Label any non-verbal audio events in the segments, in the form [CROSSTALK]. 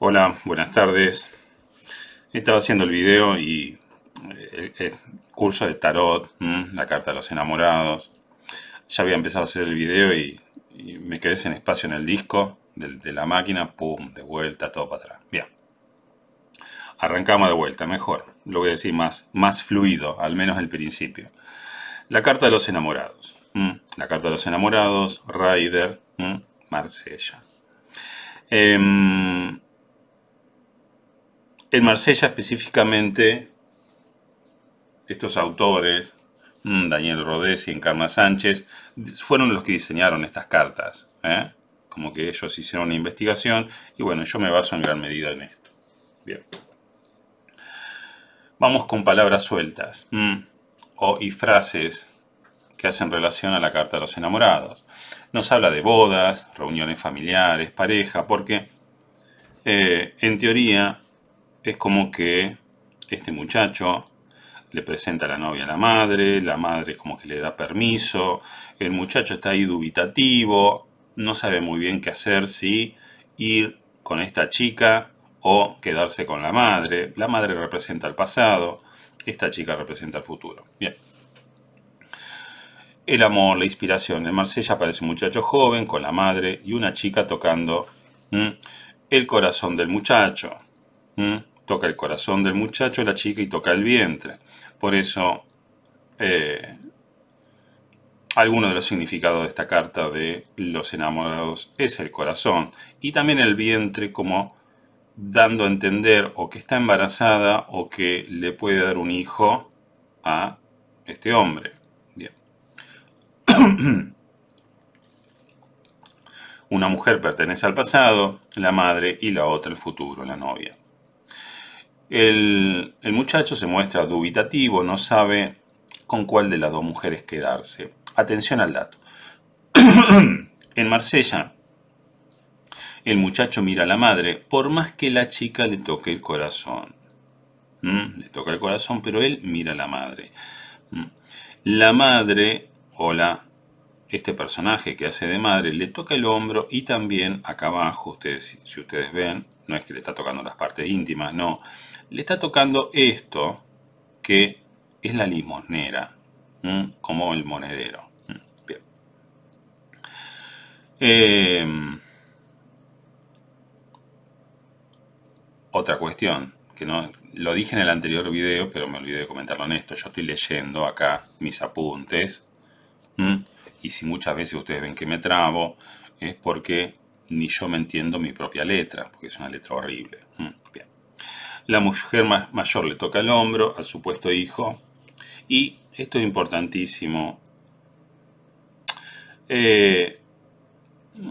Hola, buenas tardes. Estaba haciendo el video y eh, el, curso de tarot, la carta de los enamorados. Ya había empezado a hacer el video y, me quedé sin espacio en el disco de, la máquina. Pum, de vuelta, todo para atrás. Bien. Arrancamos de vuelta, mejor. Lo voy a decir más, más fluido, al menos el principio. La carta de los enamorados. La carta de los enamorados, Ryder, Marsella. Em, en Marsella específicamente, estos autores, mm, Daniel Rodés y Encarna Sánchez, fueron los que diseñaron estas cartas. ¿eh? Como que ellos hicieron una investigación y bueno, yo me baso en gran medida en esto. Bien. Vamos con palabras sueltas mm, o y frases que hacen relación a la carta de los enamorados. Nos habla de bodas, reuniones familiares, pareja, porque eh, en teoría es como que este muchacho le presenta a la novia a la madre, la madre como que le da permiso, el muchacho está ahí dubitativo, no sabe muy bien qué hacer, si ir con esta chica o quedarse con la madre. La madre representa el pasado, esta chica representa el futuro. Bien. El amor, la inspiración. En Marsella aparece un muchacho joven con la madre y una chica tocando el corazón del muchacho toca el corazón del muchacho, la chica, y toca el vientre. Por eso, eh, alguno de los significados de esta carta de los enamorados es el corazón y también el vientre como dando a entender o que está embarazada o que le puede dar un hijo a este hombre. Bien. [CLEARS THROAT] Una mujer pertenece al pasado, la madre, y la otra el futuro, la novia. El, muchacho se muestra dubitativo, no sabe con cuál de las dos mujeres quedarse. Atención al dato. [CLEARS THROAT] en Marsella, el muchacho mira a la madre, por más que la chica le toque el corazón. ¿Mm? Le toca el corazón, pero él mira a la madre. ¿Mm? La madre, hola, este personaje que hace de madre, le toca el hombro y también acá abajo, ustedes, si ustedes ven, no es que le está tocando las partes íntimas, no, le está tocando esto que es la limosnera, como el monedero. Em, otra cuestión, que no lo dije en el anterior video, pero me olvidé de comentarlo en esto. Yo estoy leyendo acá mis apuntes. Y si muchas veces ustedes ven que me trabo, es porque ni yo me entiendo mi propia letra, porque es una letra horrible. Bien. La mujer mayor le toca el hombro al supuesto hijo. Y esto es importantísimo. Eh,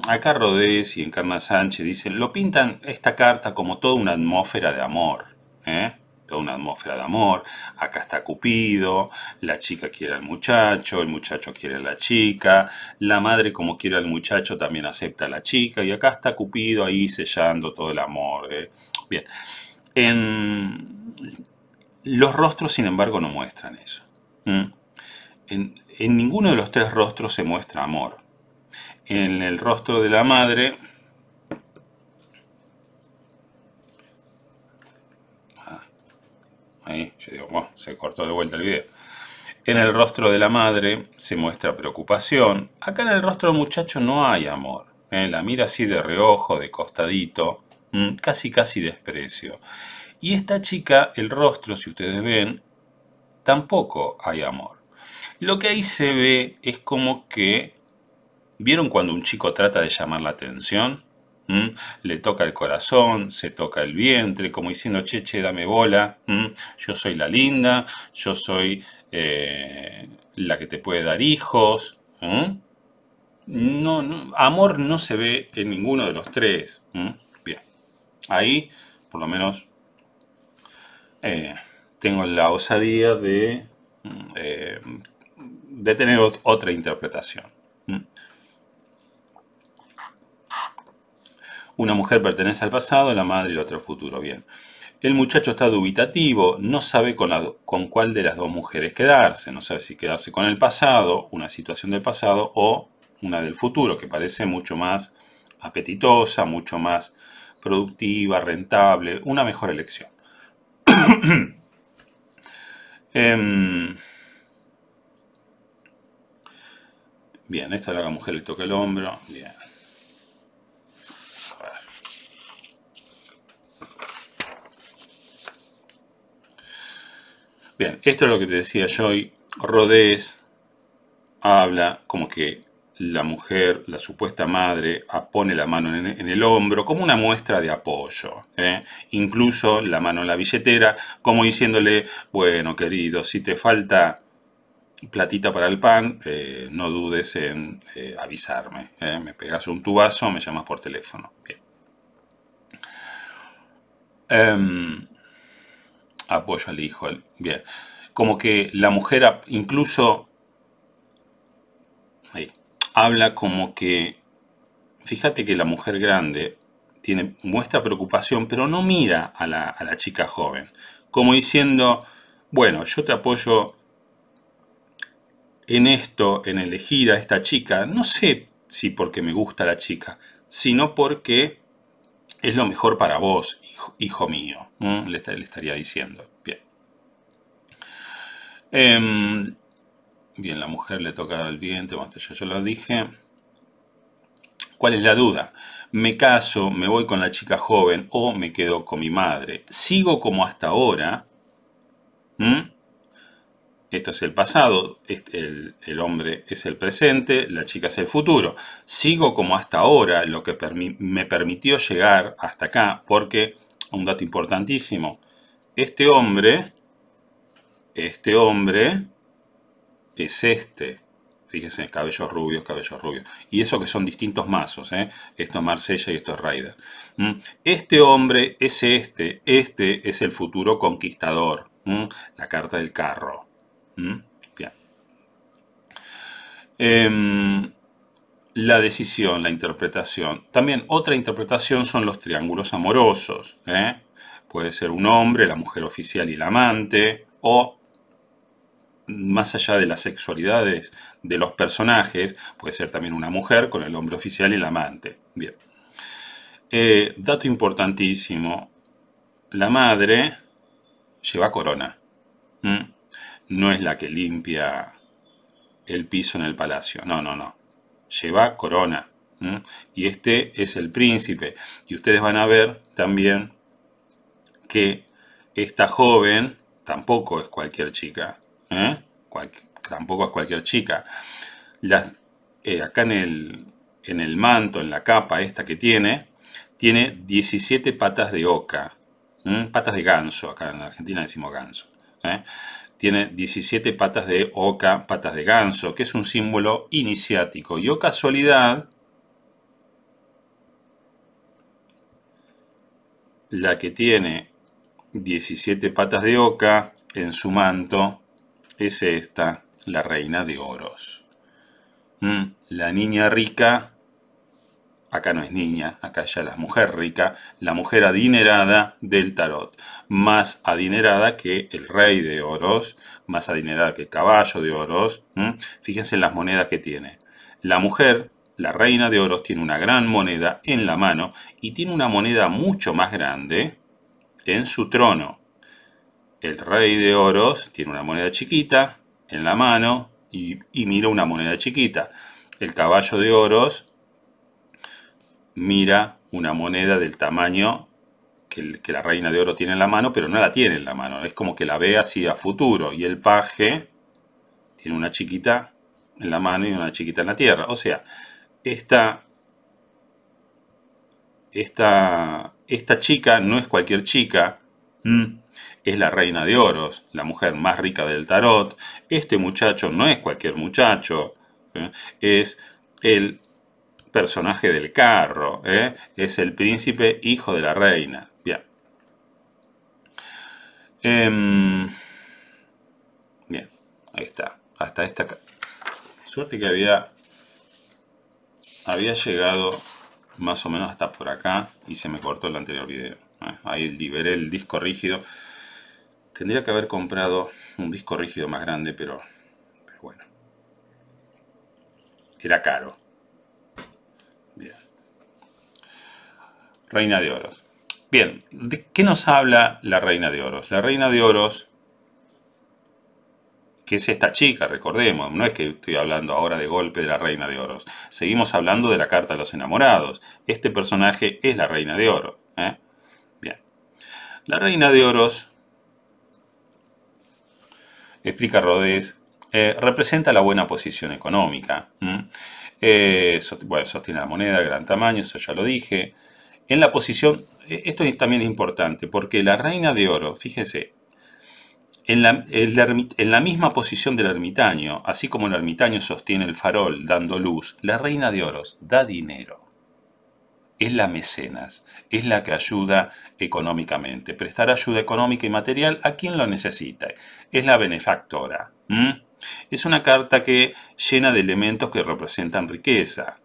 acá Rodés y Encarna Sánchez dicen, lo pintan esta carta como toda una atmósfera de amor. ¿eh? Toda una atmósfera de amor. Acá está Cupido, la chica quiere al muchacho, el muchacho quiere a la chica, la madre como quiere al muchacho también acepta a la chica. Y acá está Cupido ahí sellando todo el amor. ¿eh? Bien. En, em, los rostros, sin embargo, no muestran eso. ¿Mm? En, ninguno de los tres rostros se muestra amor. En el rostro de la madre... Ah, ahí, se cortó de vuelta el video. En el rostro de la madre se muestra preocupación. Acá en el rostro del muchacho no hay amor. ¿eh? La mira así de reojo, de costadito. Mm, casi casi desprecio. Y esta chica, el rostro, si ustedes ven, tampoco hay amor. Lo que ahí se ve es como que, ¿vieron cuando un chico trata de llamar la atención? Mm, le toca el corazón, se toca el vientre, como diciendo, che, che, dame bola, mm, yo soy la linda, yo soy eh, la que te puede dar hijos. no, amor no se ve en ninguno de los tres ahí, por lo menos, eh, tengo la osadía de, mm, eh, tener otra interpretación. Una mujer pertenece al pasado, la madre y la otra al futuro. Bien. El muchacho está dubitativo, no sabe con, con, cuál de las dos mujeres quedarse, no sabe si quedarse con el pasado, una situación del pasado o una del futuro, que parece mucho más apetitosa, mucho más productiva, rentable, una mejor elección. [COUGHS] Em, bien, esta es la mujer le toca el hombro. Bien. Bien, esto es lo que te decía yo hoy. Rodés habla como que la mujer, la supuesta madre, pone la mano en, el hombro como una muestra de apoyo. ¿eh? Incluso la mano en la billetera, como diciéndole, bueno, querido, si te falta platita para el pan, eh, no dudes en eh, avisarme. Me pegas un tubazo, me llamas por teléfono. Bien. Em, apoyo al hijo. Bien. Como que la mujer incluso habla como que, fíjate que la mujer grande tiene, muestra preocupación, pero no mira a la, chica joven, como diciendo, bueno, yo te apoyo en esto, en elegir a esta chica, no sé si porque me gusta la chica, sino porque es lo mejor para vos, hijo, mío, le, estaría diciendo. Bien. Em, Bien, la mujer le toca el vientre, bueno, ya yo lo dije. ¿Cuál es la duda? ¿Me caso, me voy con la chica joven o me quedo con mi madre? ¿Sigo como hasta ahora? ¿Mm? Esto es el pasado, el, hombre es el presente, la chica es el futuro. Sigo como hasta ahora, lo que me permitió llegar hasta acá, porque, un dato importantísimo, este hombre, este hombre, es este. Fíjense, cabellos rubios, cabellos rubios. Y eso que son distintos mazos, ¿eh? Esto es Marsella y esto es Raider. ¿Mm? Este hombre es este. Este es el futuro conquistador. ¿Mm? La carta del carro. ¿Mm? Bien. Em, la decisión, la interpretación. También otra interpretación son los triángulos amorosos. ¿eh? Puede ser un hombre, la mujer oficial y el amante. O más allá de las sexualidades de los personajes, puede ser también una mujer con el hombre oficial y el amante. Bien. Eh, dato importantísimo, la madre lleva corona. No es la que limpia el piso en el palacio, no, no, no. Lleva corona. Y este es el príncipe. Y ustedes van a ver también que esta joven tampoco es cualquier chica ¿eh? tampoco es cualquier chica. Eh, acá en el, manto, en la capa esta que tiene, tiene 17 patas de oca, patas de ganso, acá en Argentina decimos ganso. ¿eh? Tiene 17 patas de oca, patas de ganso, que es un símbolo iniciático. Y casualidad, la que tiene 17 patas de oca en su manto es esta, la reina de oros. Mm, la niña rica, acá no es niña, acá ya la mujer rica, la mujer adinerada del tarot, más adinerada que el rey de oros, más adinerada que el caballo de oros. Mm. fíjense en las monedas que tiene. La mujer la reina de oros tiene una gran moneda en la mano y tiene una moneda mucho más grande en su trono el rey de oros tiene una moneda chiquita en la mano y, mira una moneda chiquita. El caballo de oros mira una moneda del tamaño que, la reina de oro tiene en la mano, pero no la tiene en la mano. Es como que la ve así a futuro. Y el paje tiene una chiquita en la mano y una chiquita en la tierra. O sea, esta, esta, esta chica no es cualquier chica. Mm es la reina de oros, la mujer más rica del tarot. Este muchacho no es cualquier muchacho, ¿eh? es el personaje del carro, ¿eh? es el príncipe hijo de la reina. Bien. Em, bien, ahí está, hasta esta. Suerte que había, había llegado más o menos hasta por acá y se me cortó el anterior video. ¿eh? Ahí liberé el disco rígido. Tendría que haber comprado un disco rígido más grande, pero, bueno. Era caro. Bien. Reina de Oros. Bien, ¿de qué nos habla la Reina de Oros? La Reina de Oros, que es esta chica, recordemos, no es que estoy hablando ahora de golpe de la Reina de Oros. Seguimos hablando de la Carta de los Enamorados. Este personaje es la Reina de Oro. ¿eh? Bien. La Reina de Oros explica Rodés, eh, representa la buena posición económica. Eh, sostiene la moneda gran tamaño, eso ya lo dije. En la posición, e, esto también es importante, porque la reina de oro, fíjese, en la, en la misma posición del ermitaño, así como el ermitaño sostiene el farol dando luz, la reina de oros da dinero es la mecenas, es la que ayuda económicamente. Prestar ayuda económica y material a quien lo necesita. Es la benefactora. Es una carta que llena de elementos que representan riqueza.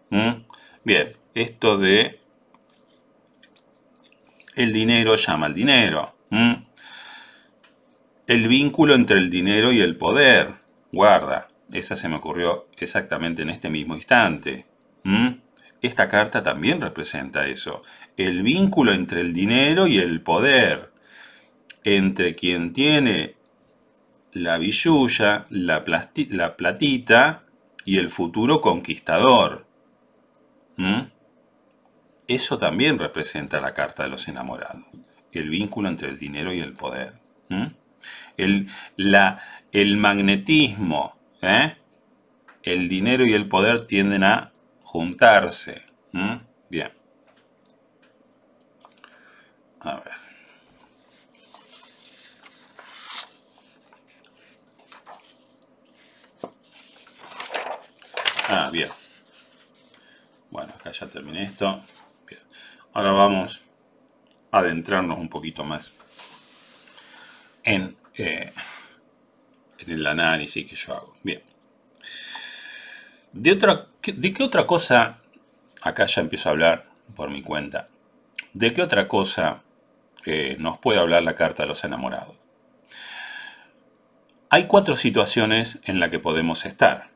Bien, esto de el dinero llama al dinero. El vínculo entre el dinero y el poder. Guarda, esa se me ocurrió exactamente en este mismo instante. Esta carta también representa eso, el vínculo entre el dinero y el poder, entre quien tiene la billulla, la, platita y el futuro conquistador. Eso también representa la carta de los enamorados, el vínculo entre el dinero y el poder. El, magnetismo, ¿eh? el dinero y el poder tienden a juntarse. Bien. A ver. Ah, bien. Bueno, acá ya terminé esto. Bien. Ahora vamos a adentrarnos un poquito más en, eh, en el análisis que yo hago. Bien. De otra ¿De qué otra cosa, acá ya empiezo a hablar por mi cuenta, de qué otra cosa eh, nos puede hablar la carta de los enamorados? Hay cuatro situaciones en las que podemos estar.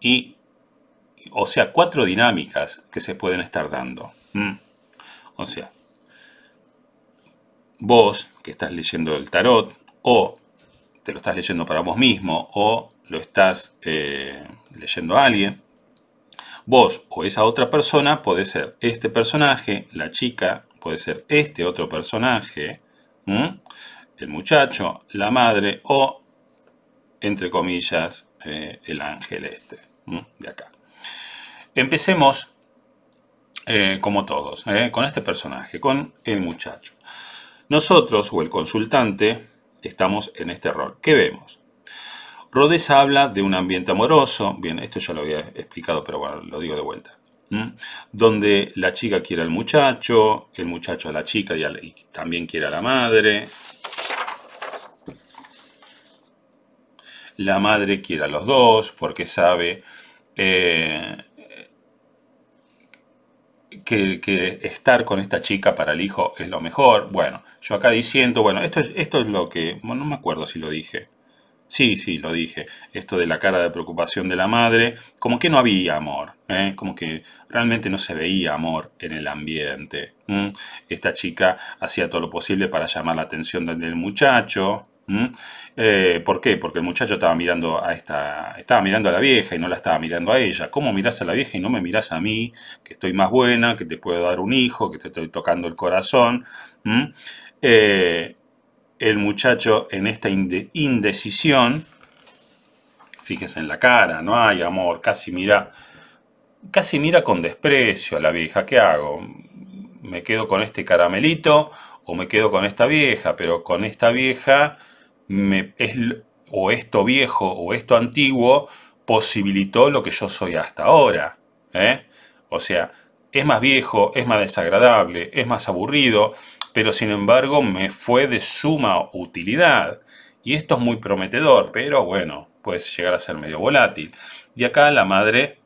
Y, o sea, cuatro dinámicas que se pueden estar dando. O sea, vos que estás leyendo el tarot, o te lo estás leyendo para vos mismo, o lo estás eh, leyendo a alguien, Vos o esa otra persona puede ser este personaje, la chica, puede ser este otro personaje, el muchacho, la madre o, entre comillas, eh, el ángel este, de acá. Empecemos eh, como todos, eh, con este personaje, con el muchacho. Nosotros o el consultante estamos en este error. ¿Qué vemos? Rodés habla de un ambiente amoroso, bien, esto ya lo había explicado, pero bueno, lo digo de vuelta, donde la chica quiere al muchacho, el muchacho a la chica y, también quiere a la madre, la madre quiere a los dos porque sabe eh, que, estar con esta chica para el hijo es lo mejor. Bueno, yo acá diciendo, bueno, esto es, esto es lo que, no me acuerdo si lo dije, Sí, sí, lo dije. Esto de la cara de preocupación de la madre, como que no había amor, ¿eh? como que realmente no se veía amor en el ambiente. Esta chica hacía todo lo posible para llamar la atención del muchacho. Eh, ¿Por qué? Porque el muchacho estaba mirando a esta, estaba mirando a la vieja y no la estaba mirando a ella. ¿Cómo mirás a la vieja y no me mirás a mí? Que estoy más buena, que te puedo dar un hijo, que te estoy tocando el corazón el muchacho en esta indecisión, fíjese en la cara, no hay amor, casi mira, casi mira con desprecio a la vieja, ¿qué hago? ¿Me quedo con este caramelito o me quedo con esta vieja? Pero con esta vieja me, o esto viejo o esto antiguo posibilitó lo que yo soy hasta ahora. ¿eh? O sea, es más viejo, es más desagradable, es más aburrido, pero sin embargo me fue de suma utilidad. Y esto es muy prometedor, pero bueno, puede llegar a ser medio volátil. Y acá la madre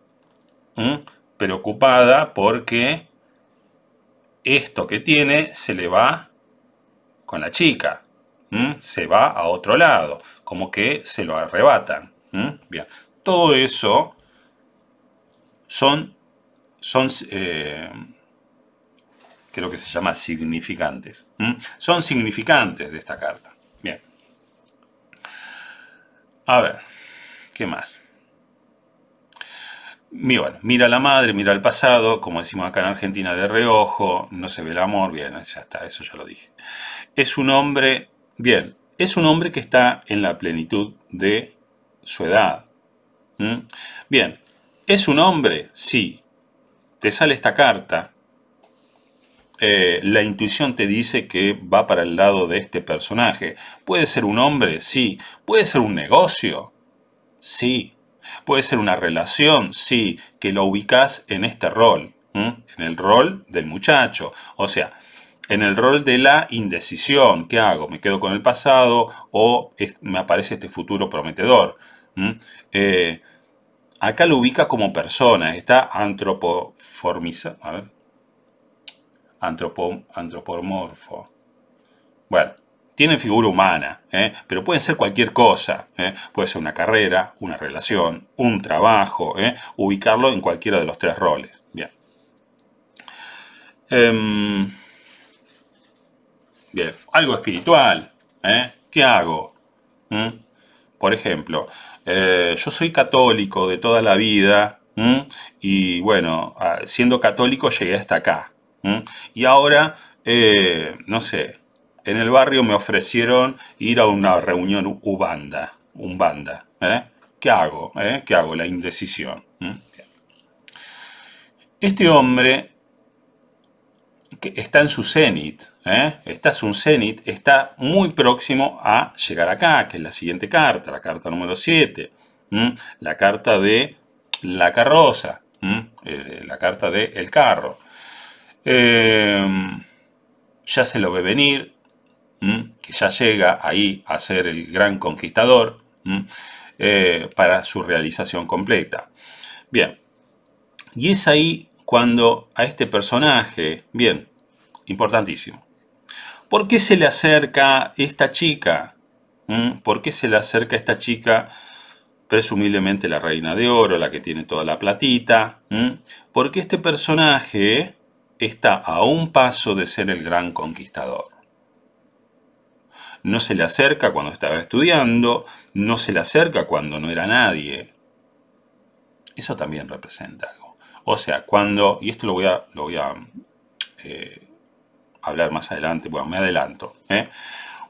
preocupada porque esto que tiene se le va con la chica. Se va a otro lado, como que se lo arrebatan. Bien, todo eso son, son eh, creo que se llama significantes. Son significantes de esta carta. Bien. A ver, ¿qué más? Mi mira la madre, mira al pasado, como decimos acá en Argentina, de reojo, no se ve el amor, bien, eh, ya está, eso ya lo dije. Es un hombre, bien, es un hombre que está en la plenitud de su edad. Bien, ¿es un hombre? Sí. Te sale esta carta eh, la intuición te dice que va para el lado de este personaje. Puede ser un hombre, sí. Puede ser un negocio, sí. Puede ser una relación, sí, que lo ubicas en este rol, en el rol del muchacho. O sea, en el rol de la indecisión. ¿Qué hago? ¿Me quedo con el pasado o me aparece este futuro prometedor? Eh, acá lo ubica como persona, está antropoformizado. A ver antropomorfo. Bueno, tienen figura humana, ¿eh? pero pueden ser cualquier cosa. ¿eh? Puede ser una carrera, una relación, un trabajo, ¿eh? ubicarlo en cualquiera de los tres roles. Bien. Em, bien, algo espiritual. ¿Qué hago? ¿Mm? Por ejemplo, yo soy católico de toda la vida y bueno, ah, siendo católico llegué hasta acá. Y ahora, eh, no sé, en el barrio me ofrecieron ir a una reunión ubanda, un ¿eh? ¿Qué hago? Eh? ¿Qué hago? La indecisión. Este hombre está en su cenit, ¿eh? está su cenit, está muy próximo a llegar acá, que es la siguiente carta, la carta número 7, la carta de la carroza, la carta del el carro. Em, ya se lo ve venir, que ya llega ahí a ser el gran conquistador eh, para su realización completa. Bien, y es ahí cuando a este personaje, bien, importantísimo, ¿por qué se le acerca esta chica? ¿Por qué se le acerca esta chica? presumiblemente la reina de oro, la que tiene toda la platita, porque este personaje está a un paso de ser el gran conquistador. No se le acerca cuando estaba estudiando, no se le acerca cuando no era nadie. Eso también representa algo. O sea, cuando, y esto lo voy a, eh, hablar más adelante, bueno, me adelanto. ¿eh?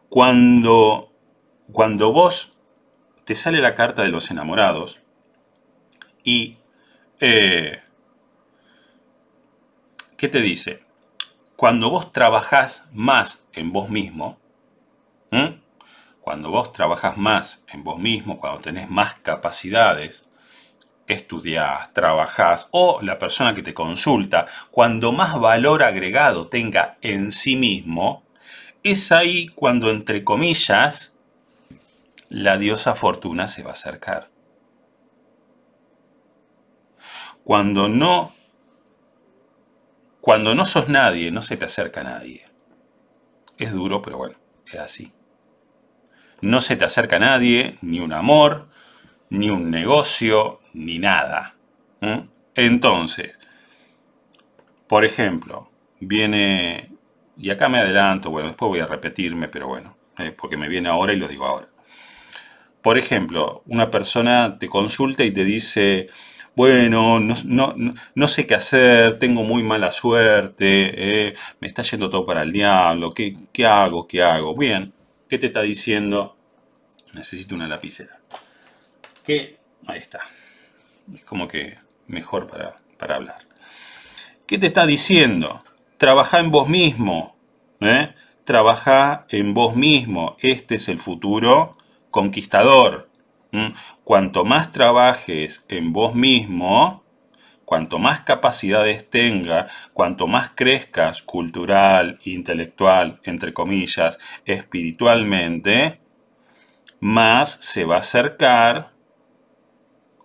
Cuando, cuando vos te sale la carta de los enamorados y eh, ¿Qué te dice? Cuando vos trabajás más en vos mismo, cuando vos trabajás más en vos mismo, cuando tenés más capacidades, estudiás, trabajás, o la persona que te consulta, cuando más valor agregado tenga en sí mismo, es ahí cuando, entre comillas, la diosa fortuna se va a acercar. Cuando no cuando no sos nadie, no se te acerca nadie. Es duro, pero bueno, es así. No se te acerca nadie, ni un amor, ni un negocio, ni nada. Entonces, por ejemplo, viene, y acá me adelanto, bueno, después voy a repetirme, pero bueno, eh, porque me viene ahora y lo digo ahora. Por ejemplo, una persona te consulta y te dice, bueno, no, sé qué hacer, tengo muy mala suerte, eh, me está yendo todo para el diablo, ¿qué, hago? ¿Qué hago? Bien, ¿qué te está diciendo? Necesito una lapicera. ¿Qué? ahí está, es como que mejor para, para hablar. ¿Qué te está diciendo? Trabaja en vos mismo, ¿eh? Trabaja en vos mismo. Este es el futuro conquistador. Cuanto más trabajes en vos mismo, cuanto más capacidades tenga, cuanto más crezcas cultural, intelectual, entre comillas, espiritualmente, más se va a acercar,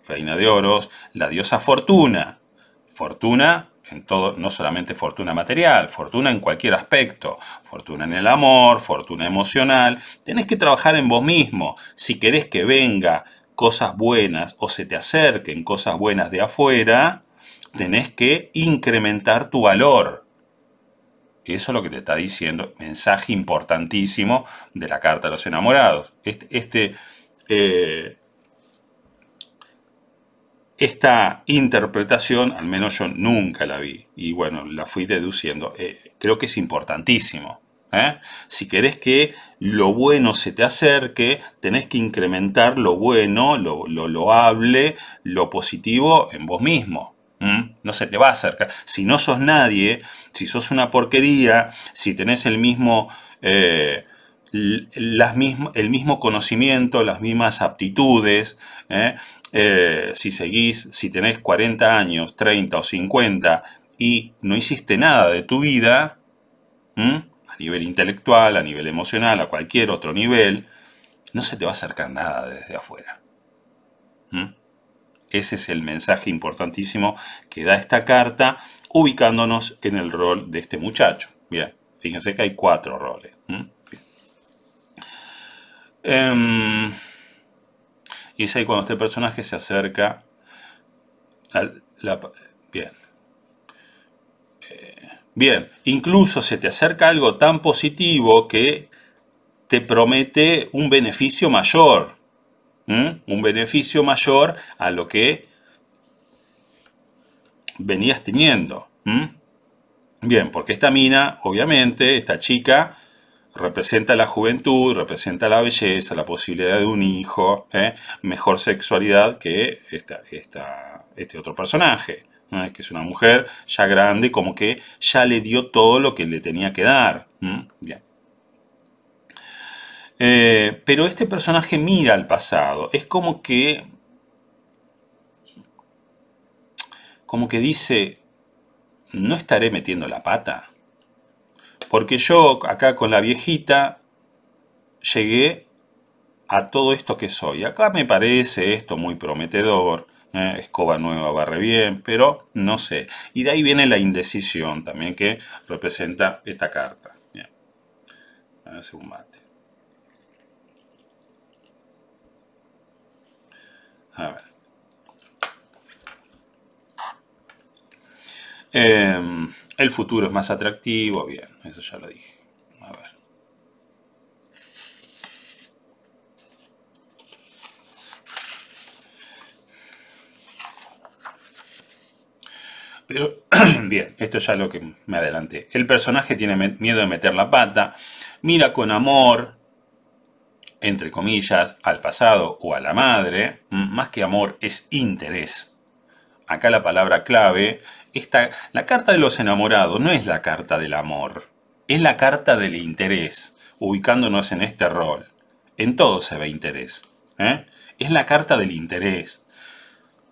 reina de oros, la diosa fortuna. Fortuna todo, no solamente fortuna material, fortuna en cualquier aspecto, fortuna en el amor, fortuna emocional. Tenés que trabajar en vos mismo si querés que venga cosas buenas o se te acerquen cosas buenas de afuera, tenés que incrementar tu valor. Eso es lo que te está diciendo, mensaje importantísimo de la carta de los enamorados. Este, este eh, esta interpretación, al menos yo nunca la vi, y bueno, la fui deduciendo, eh, creo que es importantísimo. ¿eh? Si querés que lo bueno se te acerque, tenés que incrementar lo bueno, lo, lo loable, lo positivo en vos mismo. No se te va a acercar. Si no sos nadie, si sos una porquería, si tenés el mismo... Eh, las el mismo conocimiento, las mismas aptitudes, eh, si seguís, si tenés 40 años, 30 o 50 y no hiciste nada de tu vida, a nivel intelectual, a nivel emocional, a cualquier otro nivel, no se te va a acercar nada desde afuera. Ese es el mensaje importantísimo que da esta carta, ubicándonos en el rol de este muchacho. Bien, fíjense que hay cuatro roles. Em, y es ahí cuando este personaje se acerca a La, bien. Eh, bien, incluso se te acerca algo tan positivo que te promete un beneficio mayor. Un beneficio mayor a lo que venías teniendo. Bien, porque esta mina, obviamente, esta chica, representa la juventud, representa la belleza, la posibilidad de un hijo, ¿eh? mejor sexualidad que este otro personaje, que es una mujer ya grande, como que ya le dio todo lo que le tenía que dar. Eh, pero este personaje mira al pasado, es como que, como que dice, no estaré metiendo la pata. Porque yo acá con la viejita llegué a todo esto que soy. Acá me parece esto muy prometedor. ¿eh? escoba nueva barre bien, pero no sé. Y de ahí viene la indecisión también que representa esta carta. Bien. un mate. A ver. Em, el futuro es más atractivo, bien, eso ya lo dije. A ver. Pero, [CLEARS THROAT] bien, esto ya es lo que me adelanté. El personaje tiene miedo de meter la pata, mira con amor, entre comillas, al pasado o a la madre. Más que amor, es interés. Acá la palabra clave la carta de los enamorados no es la carta del amor, es la carta del interés, ubicándonos en este rol. En todo se ve interés. ¿eh? Es la carta del interés.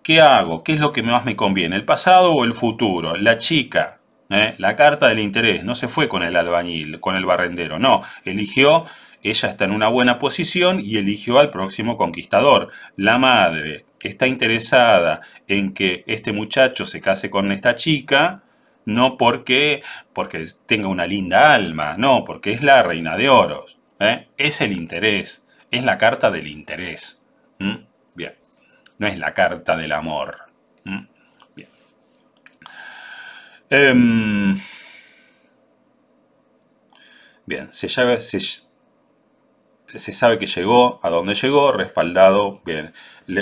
¿Qué hago? ¿Qué es lo que más me conviene? ¿El pasado o el futuro? La chica. ¿eh? La carta del interés. No se fue con el albañil, con el barrendero. No, eligió, ella está en una buena posición y eligió al próximo conquistador. La madre está interesada en que este muchacho se case con esta chica, no porque, porque tenga una linda alma, no, porque es la reina de oros. ¿eh? Es el interés, es la carta del interés. Bien, no es la carta del amor. Em, bien. se, llama, se sabe que llegó a dónde llegó, respaldado bien.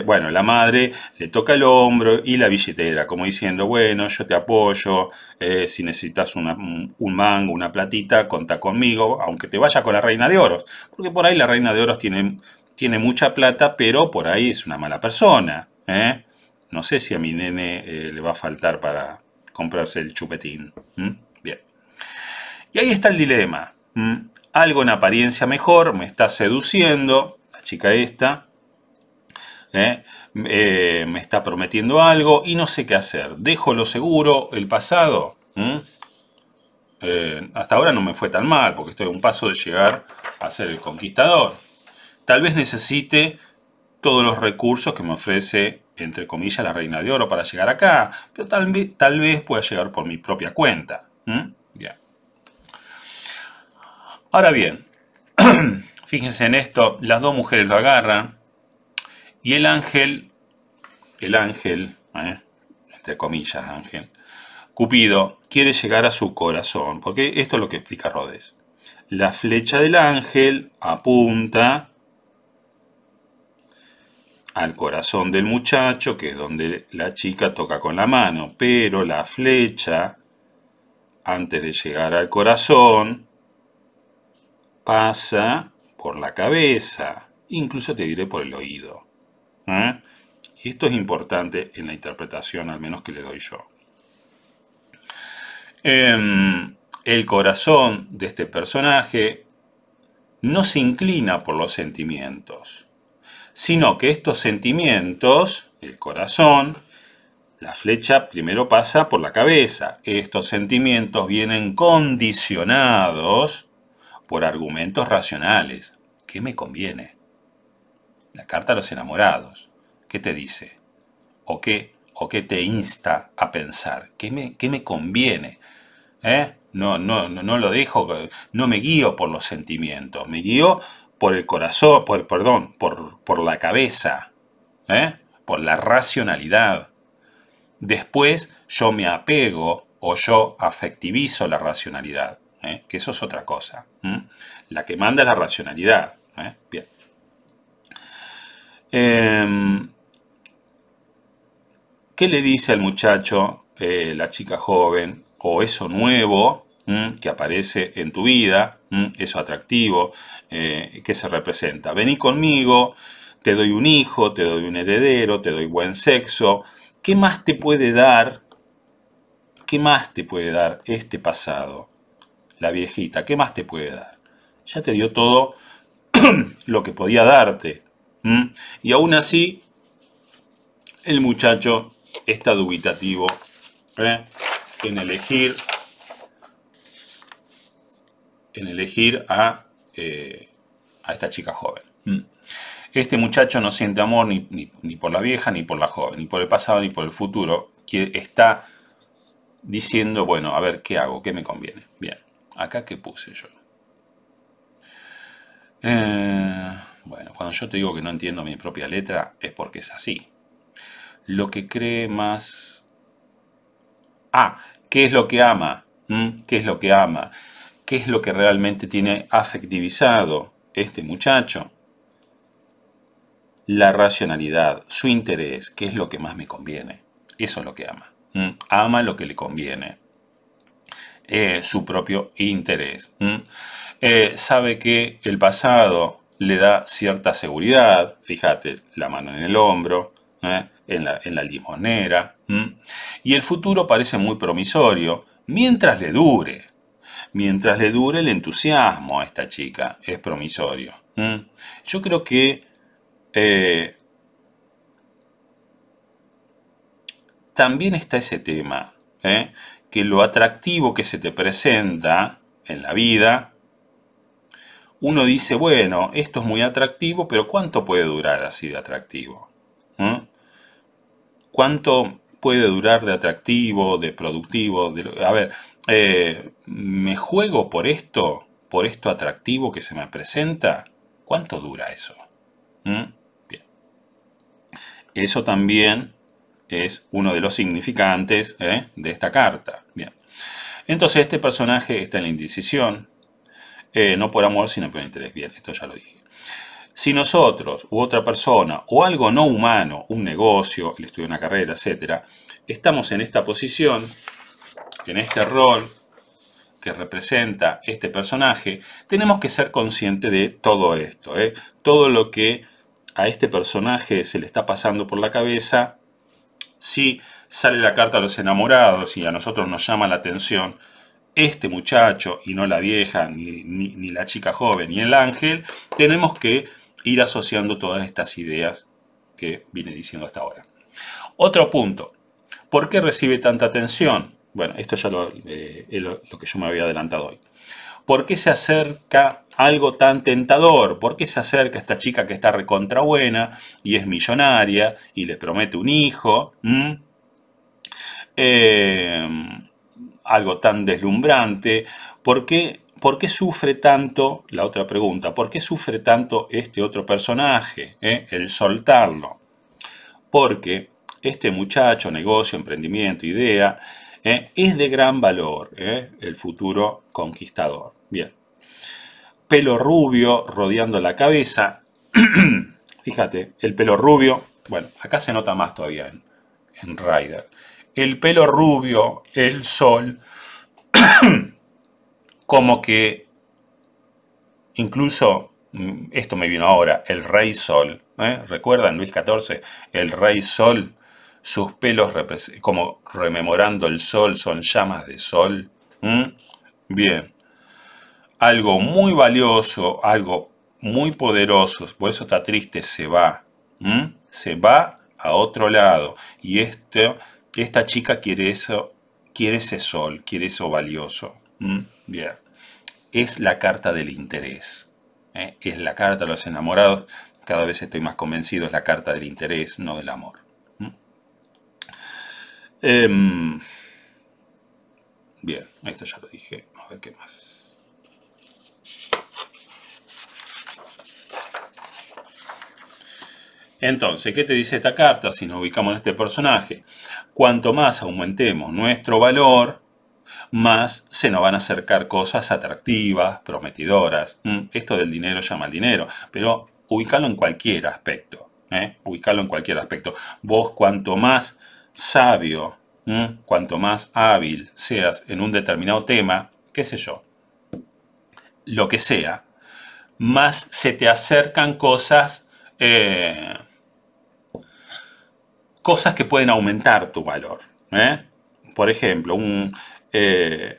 bueno, la madre le toca el hombro y la billetera, como diciendo, bueno, yo te apoyo, eh, si necesitas un mango, una platita, conta conmigo, aunque te vaya con la reina de oros. Porque por ahí la reina de oros tiene, tiene mucha plata, pero por ahí es una mala persona. ¿eh? No sé si a mi nene eh, le va a faltar para comprarse el chupetín. Bien. Y ahí está el dilema algo en apariencia mejor, me está seduciendo, la chica esta, ¿eh? Eh, me está prometiendo algo y no sé qué hacer. Dejo lo seguro, el pasado. Eh, hasta ahora no me fue tan mal porque estoy a un paso de llegar a ser el conquistador. Tal vez necesite todos los recursos que me ofrece, entre comillas, la Reina de Oro para llegar acá, pero tal, vez, pueda llegar por mi propia cuenta. Ahora bien, [CLEARS THROAT] fíjense en esto, las dos mujeres lo agarran y el ángel, el ángel, eh, entre comillas ángel, Cupido quiere llegar a su corazón, porque esto es lo que explica Rodés. La flecha del ángel apunta al corazón del muchacho, que es donde la chica toca con la mano, pero la flecha, antes de llegar al corazón, pasa por la cabeza, incluso te diré por el oído. ¿eh? Y esto es importante en la interpretación, al menos que le doy yo. Em, el corazón de este personaje no se inclina por los sentimientos, sino que estos sentimientos, el corazón, la flecha primero pasa por la cabeza. Estos sentimientos vienen condicionados por argumentos racionales. ¿Qué me conviene? La carta a los enamorados. ¿Qué te dice? ¿O qué? ¿O qué te insta a pensar? ¿Qué me, me conviene? ¿Eh? No, no, no, no, lo dejo, no me guío por los sentimientos, me guío por el corazón, por, perdón, por, por la cabeza, ¿eh? por la racionalidad. Después yo me apego o yo afectivizo la racionalidad. ¿eh? que eso es otra cosa. La que manda es la racionalidad. ¿eh? Bien. Em, ¿Qué le dice al muchacho, eh, la chica joven, o eso nuevo que aparece en tu vida, eso atractivo, que se representa? Vení conmigo, te doy un hijo, te doy un heredero, te doy buen sexo. ¿Qué más te puede dar ¿qué más te puede dar este pasado? la viejita, ¿qué más te puede dar? Ya te dio todo [CLEARS THROAT] lo que podía darte. Y aún así, el muchacho está dubitativo ¿eh? en elegir en elegir a, eh, esta chica joven. Este muchacho no siente amor ni, por la vieja, ni por la joven, ni por el pasado, ni por el futuro, que está diciendo, bueno, a ver, ¿qué hago? ¿Qué me conviene? Bien. Acá, ¿qué puse yo? Eh, bueno, cuando yo te digo que no entiendo mi propia letra, es porque es así. Lo que cree más... Ah, ¿qué es lo que ama? ¿Mm? ¿Qué es lo que ama? ¿Qué es lo que realmente tiene afectivizado este muchacho? La racionalidad, su interés, qué es lo que más me conviene. Eso es lo que ama. ¿Mm? Ama lo que le conviene. Eh, su propio interés. Eh, sabe que el pasado le da cierta seguridad, fíjate, la mano en el hombro, ¿eh? en, la, en, y el futuro parece muy promisorio, mientras le dure, mientras le dure el entusiasmo a esta chica, es promisorio. Yo creo que también está ese tema, que lo atractivo que se te presenta en la vida, uno dice, bueno, esto es muy atractivo, pero ¿cuánto puede durar así de atractivo? ¿Mm? ¿Cuánto puede durar de atractivo, de productivo? De, a ver, eh, ¿me juego por esto, por esto atractivo que se me presenta? ¿Cuánto dura eso? ¿Mm? Bien. Eso también es uno de los significantes ¿eh? de esta carta. Bien. Entonces este personaje está en la indecisión, eh, no por amor, sino por interés. Bien, esto ya lo dije. Si nosotros u otra persona o algo no humano, un negocio, el estudio de una carrera, etc., estamos en esta posición, en este rol que representa este personaje, tenemos que ser conscientes de todo esto, ¿eh? todo lo que a este personaje se le está pasando por la cabeza si sale la carta a los enamorados y a nosotros nos llama la atención este muchacho y no la vieja, ni, la chica joven, ni el ángel, tenemos que ir asociando todas estas ideas que vine diciendo hasta ahora. Otro punto, ¿por qué recibe tanta atención? Bueno, esto ya eh, es lo que yo me había adelantado hoy. ¿por qué se acerca algo tan tentador? ¿Por qué se acerca esta chica que está recontrabuena buena y es millonaria y le promete un hijo? ¿Mm? Em, algo tan deslumbrante. ¿Por qué, sufre tanto, la otra pregunta, por qué sufre tanto este otro personaje, eh? el soltarlo? Porque este muchacho, negocio, emprendimiento, idea, eh, es de gran valor eh, el futuro conquistador. Bien. Pelo rubio rodeando la cabeza. [CLEARS THROAT] Fíjate, el pelo rubio. Bueno, acá se nota más todavía en, Rider. El pelo rubio, el sol, [CLEARS THROAT] como que incluso, mm, esto me vino ahora, el rey sol. ¿eh? ¿Recuerdan Luis XIV? El rey sol, sus pelos como rememorando el sol, son llamas de sol. Bien algo muy valioso, algo muy poderoso, por eso está triste, se va. Se va a otro lado. Y este, esta chica quiere, eso, quiere ese sol, quiere eso valioso. Bien. Es la carta del interés. ¿eh? Es la carta de los enamorados. Cada vez estoy más convencido, es la carta del interés, no del amor. Em, bien, esto ya lo dije. A ver qué más. Entonces, ¿qué te dice esta carta si nos ubicamos en este personaje? Cuanto más aumentemos nuestro valor, más se nos van a acercar cosas atractivas, prometedoras. Mm, esto del dinero llama al dinero, pero ubícalo en cualquier aspecto. ¿eh? en cualquier aspecto. Vos cuanto más sabio, mm, cuanto más hábil seas en un determinado tema, qué sé yo, lo que sea, más se te acercan cosas eh, cosas que pueden aumentar tu valor. ¿eh? Por ejemplo, un, eh,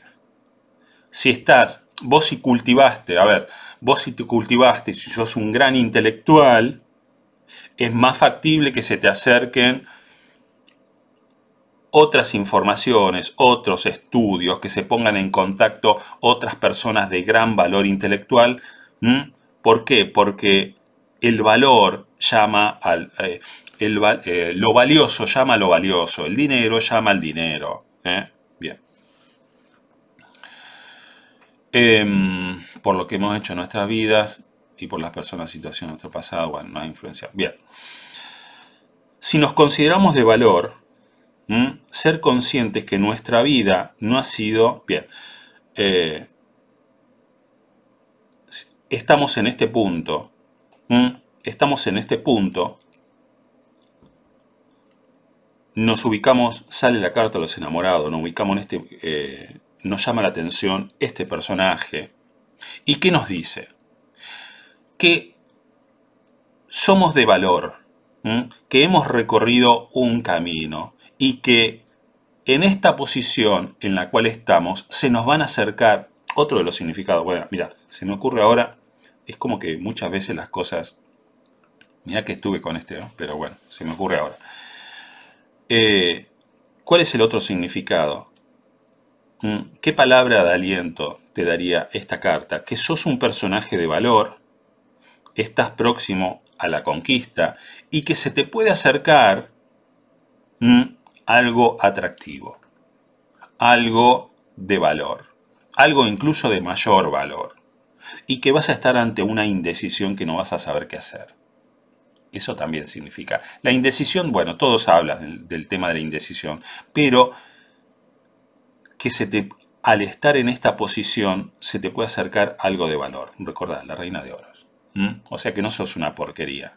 si estás, vos si cultivaste, a ver, vos si te cultivaste, si sos un gran intelectual, es más factible que se te acerquen otras informaciones, otros estudios, que se pongan en contacto otras personas de gran valor intelectual. ¿Por qué? Porque el valor llama al... Eh, eh, lo valioso llama lo valioso, el dinero llama al dinero. ¿eh? Bien. Em, por lo que hemos hecho en nuestras vidas y por las personas, situaciones de nuestro pasado, bueno, no ha influenciado. Bien. Si nos consideramos de valor, ser conscientes que nuestra vida no ha sido... Bien. Eh, estamos en este punto. Estamos en este punto nos ubicamos, sale la carta a los enamorados, nos ubicamos en este, eh, nos llama la atención este personaje. ¿Y qué nos dice? Que somos de valor, que hemos recorrido un camino y que en esta posición en la cual estamos se nos van a acercar otro de los significados. Bueno, mira, se me ocurre ahora, es como que muchas veces las cosas... Mira que estuve con este, pero bueno, se me ocurre ahora. Eh, ¿Cuál es el otro significado? Mm, ¿Qué palabra de aliento te daría esta carta? Que sos un personaje de valor, estás próximo a la conquista y que se te puede acercar mm, algo atractivo, algo de valor, algo incluso de mayor valor y que vas a estar ante una indecisión que no vas a saber qué hacer. Eso también significa. La indecisión, bueno, todos hablan del, tema de la indecisión, pero que se te, al estar en esta posición se te puede acercar algo de valor. Recordad, la reina de oros. O sea que no sos una porquería.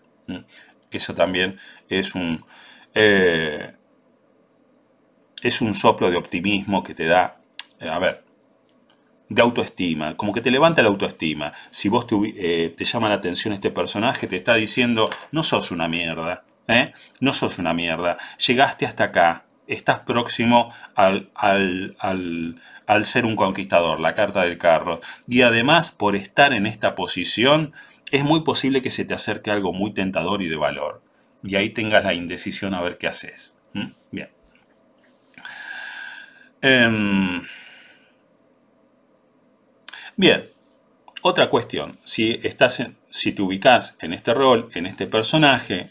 Eso también es un, eh, es un soplo de optimismo que te da... a ver, de autoestima, como que te levanta la autoestima. Si vos eh, te, llama la atención este personaje, te está diciendo, no sos una mierda, ¿eh? no sos una mierda, llegaste hasta acá, estás próximo al, al, ser un conquistador, la carta del carro. Y además, por estar en esta posición, es muy posible que se te acerque algo muy tentador y de valor. Y ahí tengas la indecisión a ver qué haces. Bien. Em, Bien, otra cuestión. Si, estás si te ubicas en este rol, en este personaje,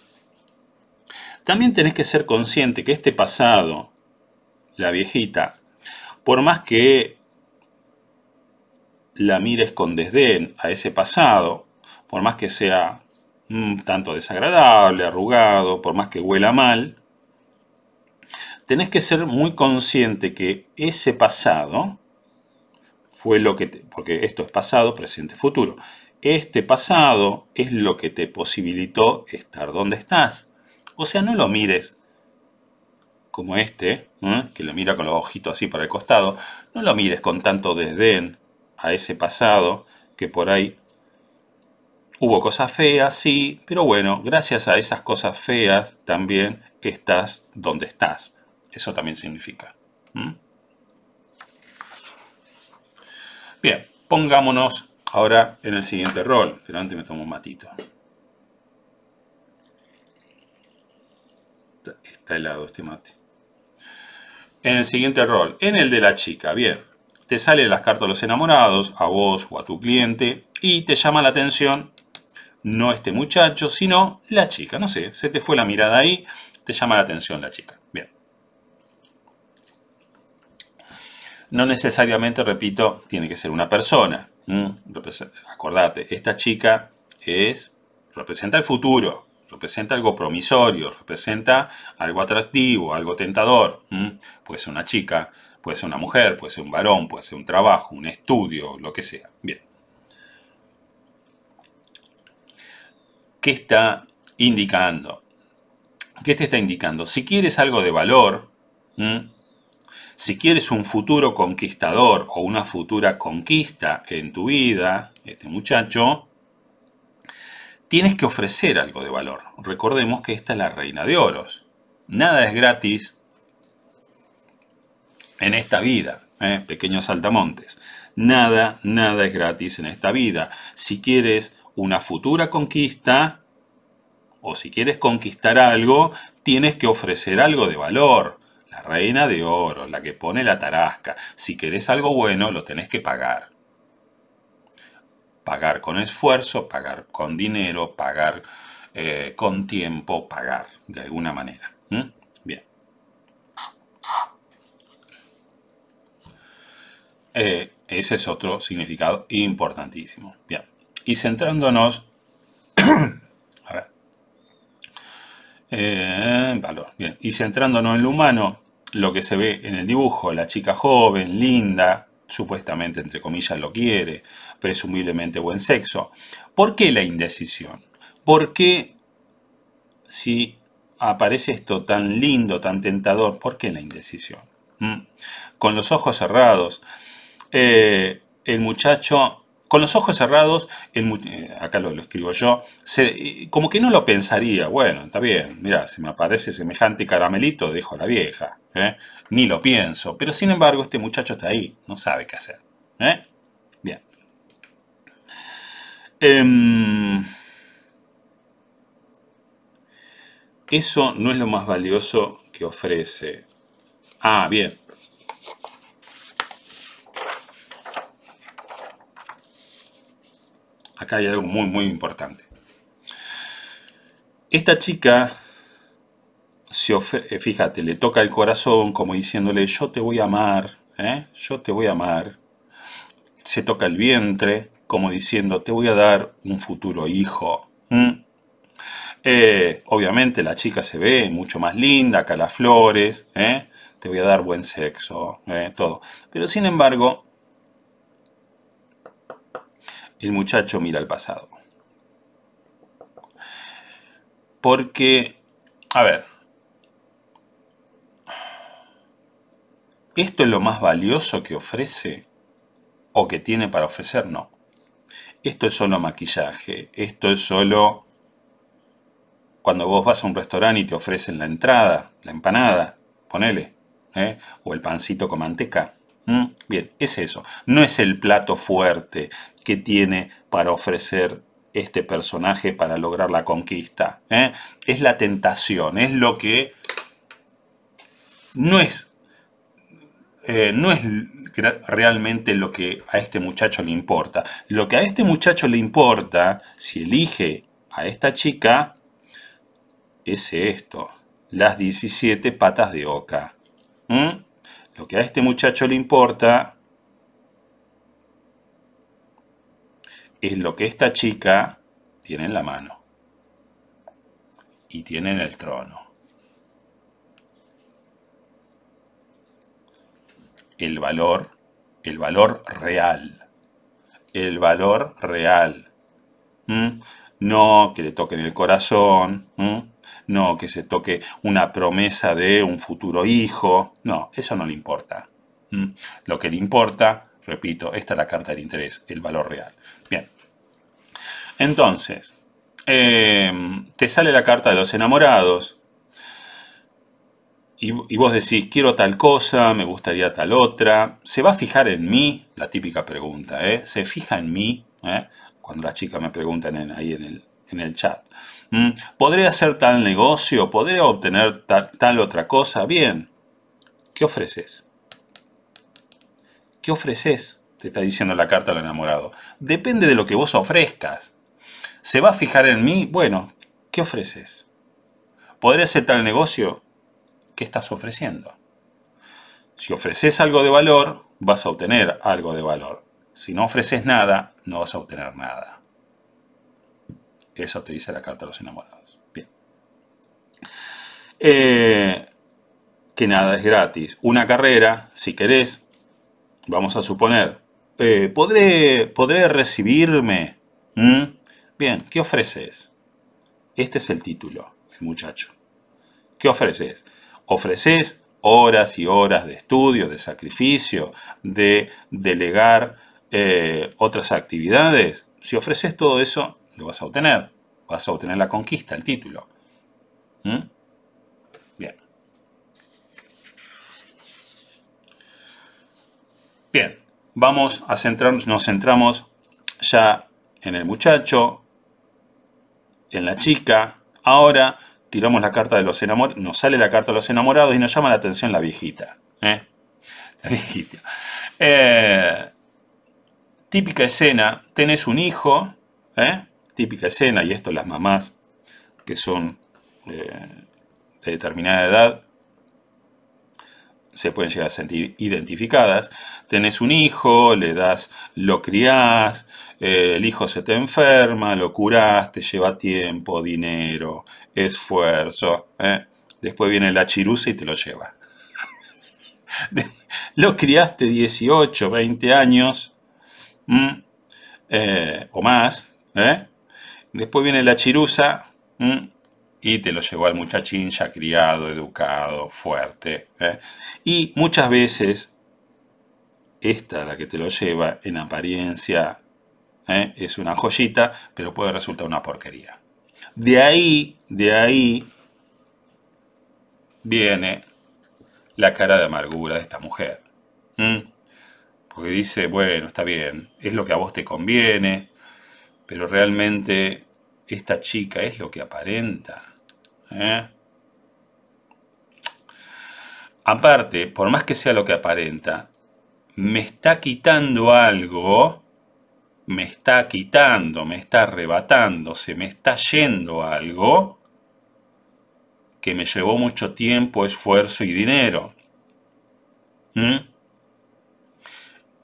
también tenés que ser consciente que este pasado, la viejita, por más que la mires con desdén a ese pasado, por más que sea mm, tanto desagradable, arrugado, por más que huela mal, tenés que ser muy consciente que ese pasado lo que, porque esto es pasado, presente, futuro. Este pasado es lo que te posibilitó estar donde estás. O sea, no lo mires como este, ¿eh? que lo mira con los ojitos así para el costado, no lo mires con tanto desdén a ese pasado que por ahí hubo cosas feas, sí, pero bueno, gracias a esas cosas feas también estás donde estás. Eso también significa. Bien, pongámonos ahora en el siguiente rol, pero antes me tomo un matito. Está, helado este mate. En el siguiente rol, en el de la chica, bien. Te salen las cartas a los enamorados, a vos o a tu cliente, y te llama la atención no este muchacho, sino la chica. No sé, se te fue la mirada ahí, te llama la atención la chica. no necesariamente, repito, tiene que ser una persona. Acordate, esta chica es, representa el futuro, representa algo promisorio, representa algo atractivo, algo tentador. Puede ser una chica, puede ser una mujer, puede ser un varón, puede ser un trabajo, un estudio, lo que sea. Bien. ¿Qué está indicando? ¿Qué te está indicando? Si quieres algo de valor, si quieres un futuro conquistador o una futura conquista en tu vida, este muchacho, tienes que ofrecer algo de valor. Recordemos que esta es la reina de oros. Nada es gratis en esta vida, ¿eh? pequeños saltamontes. Nada, nada es gratis en esta vida. Si quieres una futura conquista o si quieres conquistar algo, tienes que ofrecer algo de valor reina de oro, la que pone la tarasca. Si querés algo bueno, lo tenés que pagar. Pagar con esfuerzo, pagar con dinero, pagar eh, con tiempo, pagar de alguna manera. Bien. Eh, ese es otro significado importantísimo. Bien. Y centrándonos... [COUGHS] a ver. Eh, valor. Bien. Y centrándonos en lo humano, lo que se ve en el dibujo, la chica joven, linda, supuestamente, entre comillas, lo quiere, presumiblemente buen sexo. ¿Por qué la indecisión? ¿Por qué, si aparece esto tan lindo, tan tentador, por qué la indecisión? ¿Mm? Con los ojos cerrados, eh, el muchacho con los ojos cerrados, eh, acá lo, escribo yo, eh, como que no lo pensaría, bueno, está bien, mira, si me aparece semejante caramelito, dejo a la vieja, ¿eh? ni lo pienso, pero sin embargo este muchacho está ahí, no sabe qué hacer. Bien. Em, eso no es lo más valioso que ofrece. Ah, bien. acá hay algo muy, muy importante. Esta chica, se eh, fíjate, le toca el corazón como diciéndole, yo te voy a amar, ¿eh? yo te voy a amar. Se toca el vientre como diciendo, te voy a dar un futuro hijo. Eh, obviamente la chica se ve mucho más linda, acá las flores, te voy a dar buen sexo, todo. Pero sin embargo, el muchacho mira al pasado. Porque, a ver, ¿esto es lo más valioso que ofrece o que tiene para ofrecer? No. Esto es solo maquillaje, esto es solo cuando vos vas a un restaurante y te ofrecen la entrada, la empanada, ponele, ¿eh? o el pancito con manteca. ¿Mm? Bien, es eso. No es el plato fuerte, que tiene para ofrecer este personaje para lograr la conquista. ¿eh? Es la tentación, es lo que no es, eh, no es realmente lo que a este muchacho le importa. Lo que a este muchacho le importa, si elige a esta chica, es esto, las 17 patas de oca. Lo que a este muchacho le importa es lo que esta chica tiene en la mano y tiene en el trono. El valor, el valor real, el valor real. No que le toquen el corazón, no que se toque una promesa de un futuro hijo, no, eso no le importa. Lo que le importa, repito, esta es la carta de interés, el valor real. Bien, entonces, em, te sale la carta de los enamorados y, vos decís, quiero tal cosa, me gustaría tal otra. ¿Se va a fijar en mí? La típica pregunta, ¿eh? ¿Se fija en mí? ¿Eh? Cuando las chicas me preguntan en, ahí en el, en el chat. Mm, ¿Podré hacer tal negocio? ¿Podré obtener tal, tal otra cosa? Bien. ¿Qué ofreces? ¿Qué ofreces? Te está diciendo la carta al enamorado. Depende de lo que vos ofrezcas. ¿Se va a fijar en mí? Bueno, ¿qué ofreces? ¿Podré hacer tal negocio? ¿Qué estás ofreciendo? Si ofreces algo de valor, vas a obtener algo de valor. Si no ofreces nada, no vas a obtener nada. Eso te dice la carta de los enamorados. Bien. Eh, que nada es gratis. Una carrera, si querés, vamos a suponer, eh, ¿podré, ¿podré recibirme? ¿Mm? Bien, ¿qué ofreces? Este es el título, el muchacho. ¿Qué ofreces? Ofreces horas y horas de estudio, de sacrificio, de delegar eh, otras actividades. Si ofreces todo eso, lo vas a obtener. Vas a obtener la conquista, el título. ¿Mm? Bien. Bien, vamos a centrarnos, nos centramos ya en el muchacho, en la chica. Ahora tiramos la carta de los enamorados, nos sale la carta de los enamorados y nos llama la atención la viejita. ¿eh? La viejita. Eh, típica escena, tenés un hijo, ¿eh? típica escena, y esto las mamás que son eh, de determinada edad, se pueden llegar a sentir identificadas. Tenés un hijo, le das, lo criás, eh, el hijo se te enferma, lo curás, te lleva tiempo, dinero, esfuerzo. ¿eh? Después viene la chirusa y te lo lleva. [LAUGHS] lo criaste 18, 20 años eh, o más. Después viene la chirusa y te lo llevó al muchachín ya criado, educado, fuerte. ¿eh? Y muchas veces, esta la que te lo lleva en apariencia ¿eh? es una joyita, pero puede resultar una porquería. De ahí, de ahí viene la cara de amargura de esta mujer. Porque dice, bueno, está bien, es lo que a vos te conviene, pero realmente esta chica es lo que aparenta. ¿eh? Aparte, por más que sea lo que aparenta, me está quitando algo, me está quitando, me está arrebatando, se me está yendo algo que me llevó mucho tiempo, esfuerzo y dinero. ¿Mm?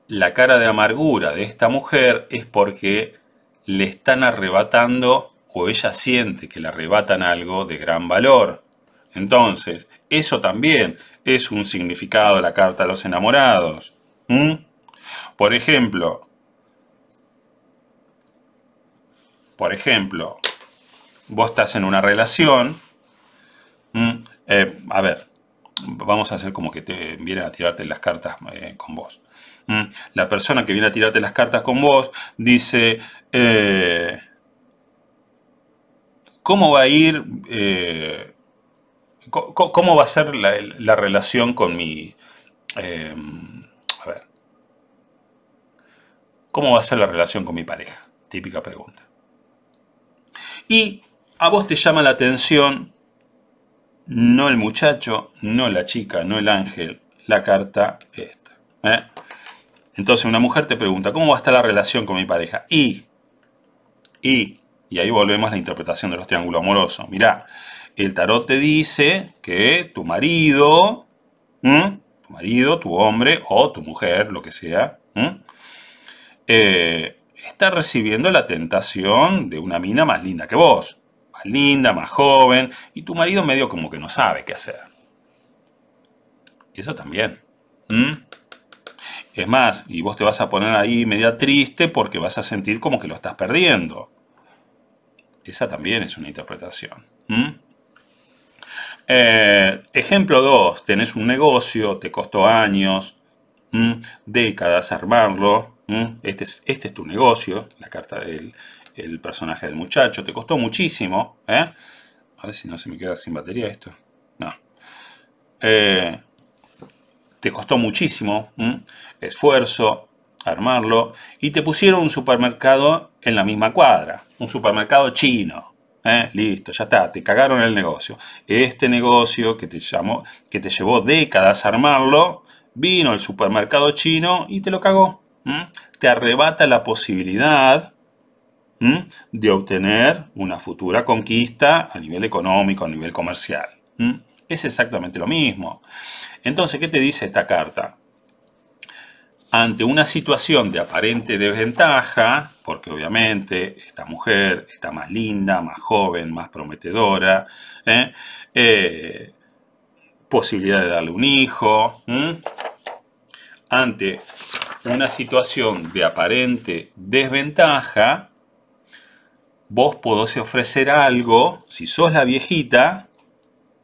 La cara de amargura de esta mujer es porque le están arrebatando o ella siente que le arrebatan algo de gran valor. Entonces, eso también es un significado de la carta a los enamorados. Por ejemplo, por ejemplo, vos estás en una relación, eh, a ver, vamos a hacer como que te vienen a tirarte las cartas eh, con vos. La persona que viene a tirarte las cartas con vos dice, eh, ¿Cómo va a ir, eh, cómo va a ser la, relación con mi... Eh, a ver. ¿Cómo va a ser la relación con mi pareja? Típica pregunta. Y a vos te llama la atención, no el muchacho, no la chica, no el ángel, la carta esta. ¿eh? Entonces una mujer te pregunta, ¿cómo va a estar la relación con mi pareja? Y, y y ahí volvemos a la interpretación de los triángulos amorosos. Mirá, el tarot te dice que tu marido, tu marido, tu hombre o tu mujer, lo que sea, eh, está recibiendo la tentación de una mina más linda que vos. Más linda, más joven. Y tu marido medio como que no sabe qué hacer. Eso también. Es más, y vos te vas a poner ahí media triste porque vas a sentir como que lo estás perdiendo esa también es una interpretación. Eh, ejemplo 2, tenés un negocio, te costó años, décadas armarlo, este, es, este es tu negocio, la carta del personaje del muchacho, te costó muchísimo, ¿eh? a ver si no se me queda sin batería esto, no, eh, te costó muchísimo, esfuerzo, armarlo, y te pusieron un supermercado en la misma cuadra, un supermercado chino. ¿eh? Listo, ya está, te cagaron el negocio. Este negocio que te, llamó, que te llevó décadas armarlo, vino el supermercado chino y te lo cagó. Te arrebata la posibilidad de obtener una futura conquista a nivel económico, a nivel comercial. Es exactamente lo mismo. Entonces, ¿qué te dice esta carta? ante una situación de aparente desventaja, porque obviamente esta mujer está más linda, más joven, más prometedora, ¿eh? Eh, posibilidad de darle un hijo, ante una situación de aparente desventaja, vos podés ofrecer algo, si sos la viejita,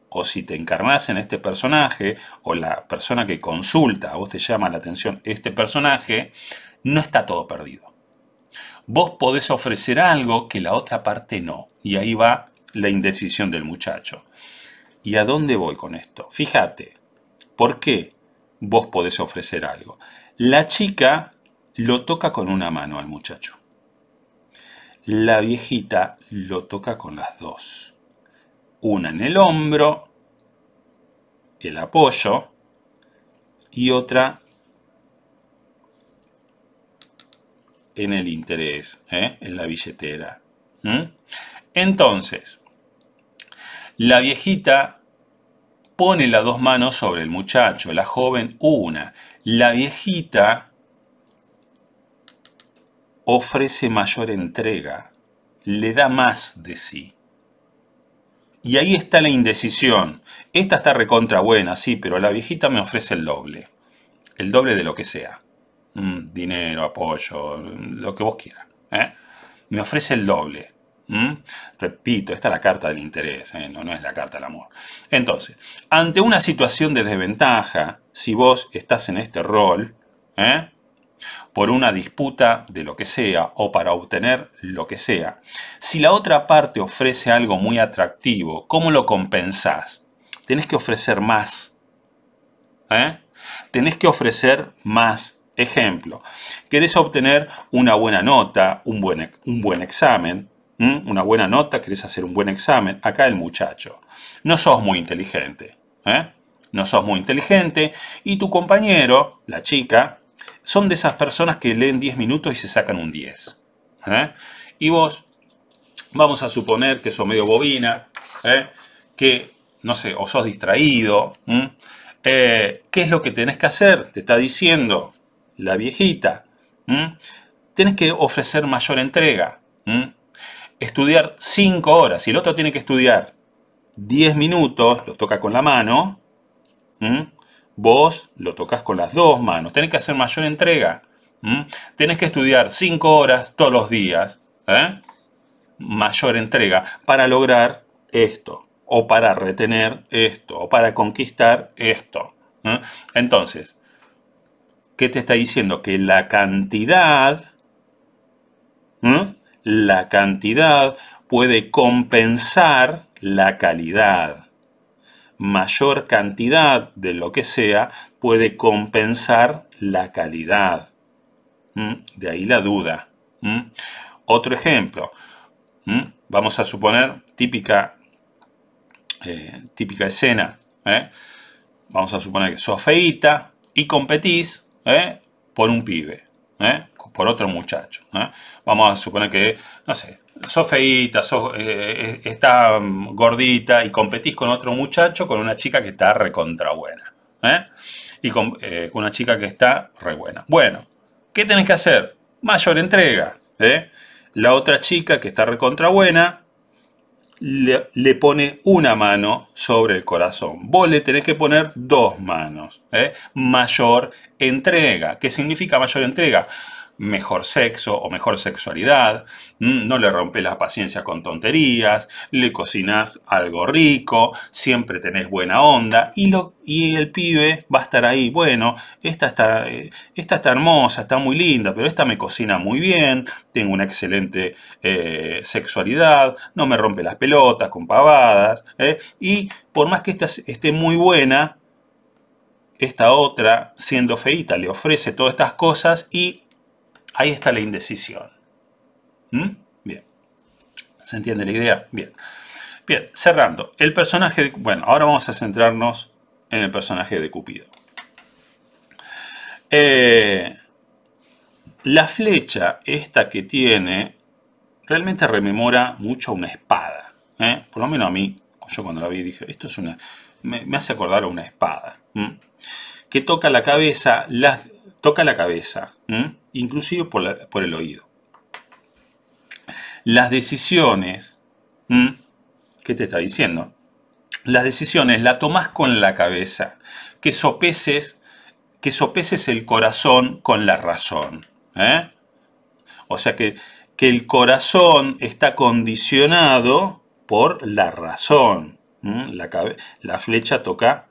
o si te encarnas en este personaje, o la persona que consulta, a vos te llama la atención este personaje, no está todo perdido. Vos podés ofrecer algo que la otra parte no. Y ahí va la indecisión del muchacho. ¿Y a dónde voy con esto? Fíjate, ¿por qué vos podés ofrecer algo? La chica lo toca con una mano al muchacho. La viejita lo toca con las dos una en el hombro, el apoyo, y otra en el interés, ¿eh? en la billetera. Entonces, la viejita pone las dos manos sobre el muchacho, la joven una. La viejita ofrece mayor entrega, le da más de sí. Y ahí está la indecisión. Esta está recontra buena, sí, pero la viejita me ofrece el doble. El doble de lo que sea. Mm, dinero, apoyo, lo que vos quieras. ¿eh? Me ofrece el doble. Mm, repito, esta es la carta del interés, ¿eh? no, no es la carta del amor. Entonces, ante una situación de desventaja, si vos estás en este rol, ¿eh? por una disputa de lo que sea o para obtener lo que sea. Si la otra parte ofrece algo muy atractivo, ¿cómo lo compensás? Tenés que ofrecer más. ¿Eh? Tenés que ofrecer más. Ejemplo, querés obtener una buena nota, un buen, un buen examen, una buena nota, querés hacer un buen examen. Acá el muchacho, no sos muy inteligente, ¿eh? no sos muy inteligente y tu compañero, la chica, son de esas personas que leen 10 minutos y se sacan un 10. ¿eh? Y vos, vamos a suponer que sos medio bobina, ¿eh? que, no sé, o sos distraído. Eh, ¿Qué es lo que tenés que hacer? Te está diciendo la viejita. Tenés que ofrecer mayor entrega. Estudiar 5 horas. Si el otro tiene que estudiar 10 minutos, lo toca con la mano, vos lo tocas con las dos manos. Tenés que hacer mayor entrega. tienes Tenés que estudiar cinco horas todos los días. ¿eh? Mayor entrega para lograr esto. O para retener esto. O para conquistar esto. Entonces, ¿qué te está diciendo? Que la cantidad... La cantidad puede compensar la calidad mayor cantidad de lo que sea puede compensar la calidad. De ahí la duda. Otro ejemplo. Vamos a suponer típica, eh, típica escena. ¿eh? Vamos a suponer que sos feíta y competís ¿eh? por un pibe, por otro muchacho. Vamos a suponer que, no sé, sos eh, eh, está mm, gordita y competís con otro muchacho, con una chica que está recontra buena. ¿eh? Y con una chica que está re buena. Bueno, ¿qué tenés que hacer? Mayor entrega. La otra chica que está recontra buena le, le, pone una mano sobre el corazón. Vos le tenés que poner dos manos. Mayor entrega. ¿Qué significa mayor entrega? mejor sexo o mejor sexualidad, mm, no le rompes la paciencia con tonterías, le cocinas algo rico, siempre tenés buena onda y, lo, y el pibe va a estar ahí, bueno, esta está, eh, esta está hermosa, está muy linda, pero esta me cocina muy bien, tengo una excelente eh, sexualidad, no me rompe las pelotas con pavadas eh, y por más que esta esté muy buena, esta otra, siendo feita, le ofrece todas estas cosas y Ahí está la indecisión. ¿Mm? Bien. ¿Se entiende la idea? Bien. Bien, cerrando. El personaje Bueno, ahora vamos a centrarnos en el personaje de Cupido. Eh, la flecha esta que tiene realmente rememora mucho a una espada. ¿eh? Por lo menos a mí, yo cuando la vi dije, esto es una... Me, hace acordar a una espada. Que toca la cabeza, las, toca la cabeza inclusive por, el oído. Las decisiones, ¿qué te está diciendo? Las decisiones las tomás con la cabeza, que sopeses, que sopeses el corazón con la razón. ¿eh? O sea que, el corazón está condicionado por la razón. la, flecha toca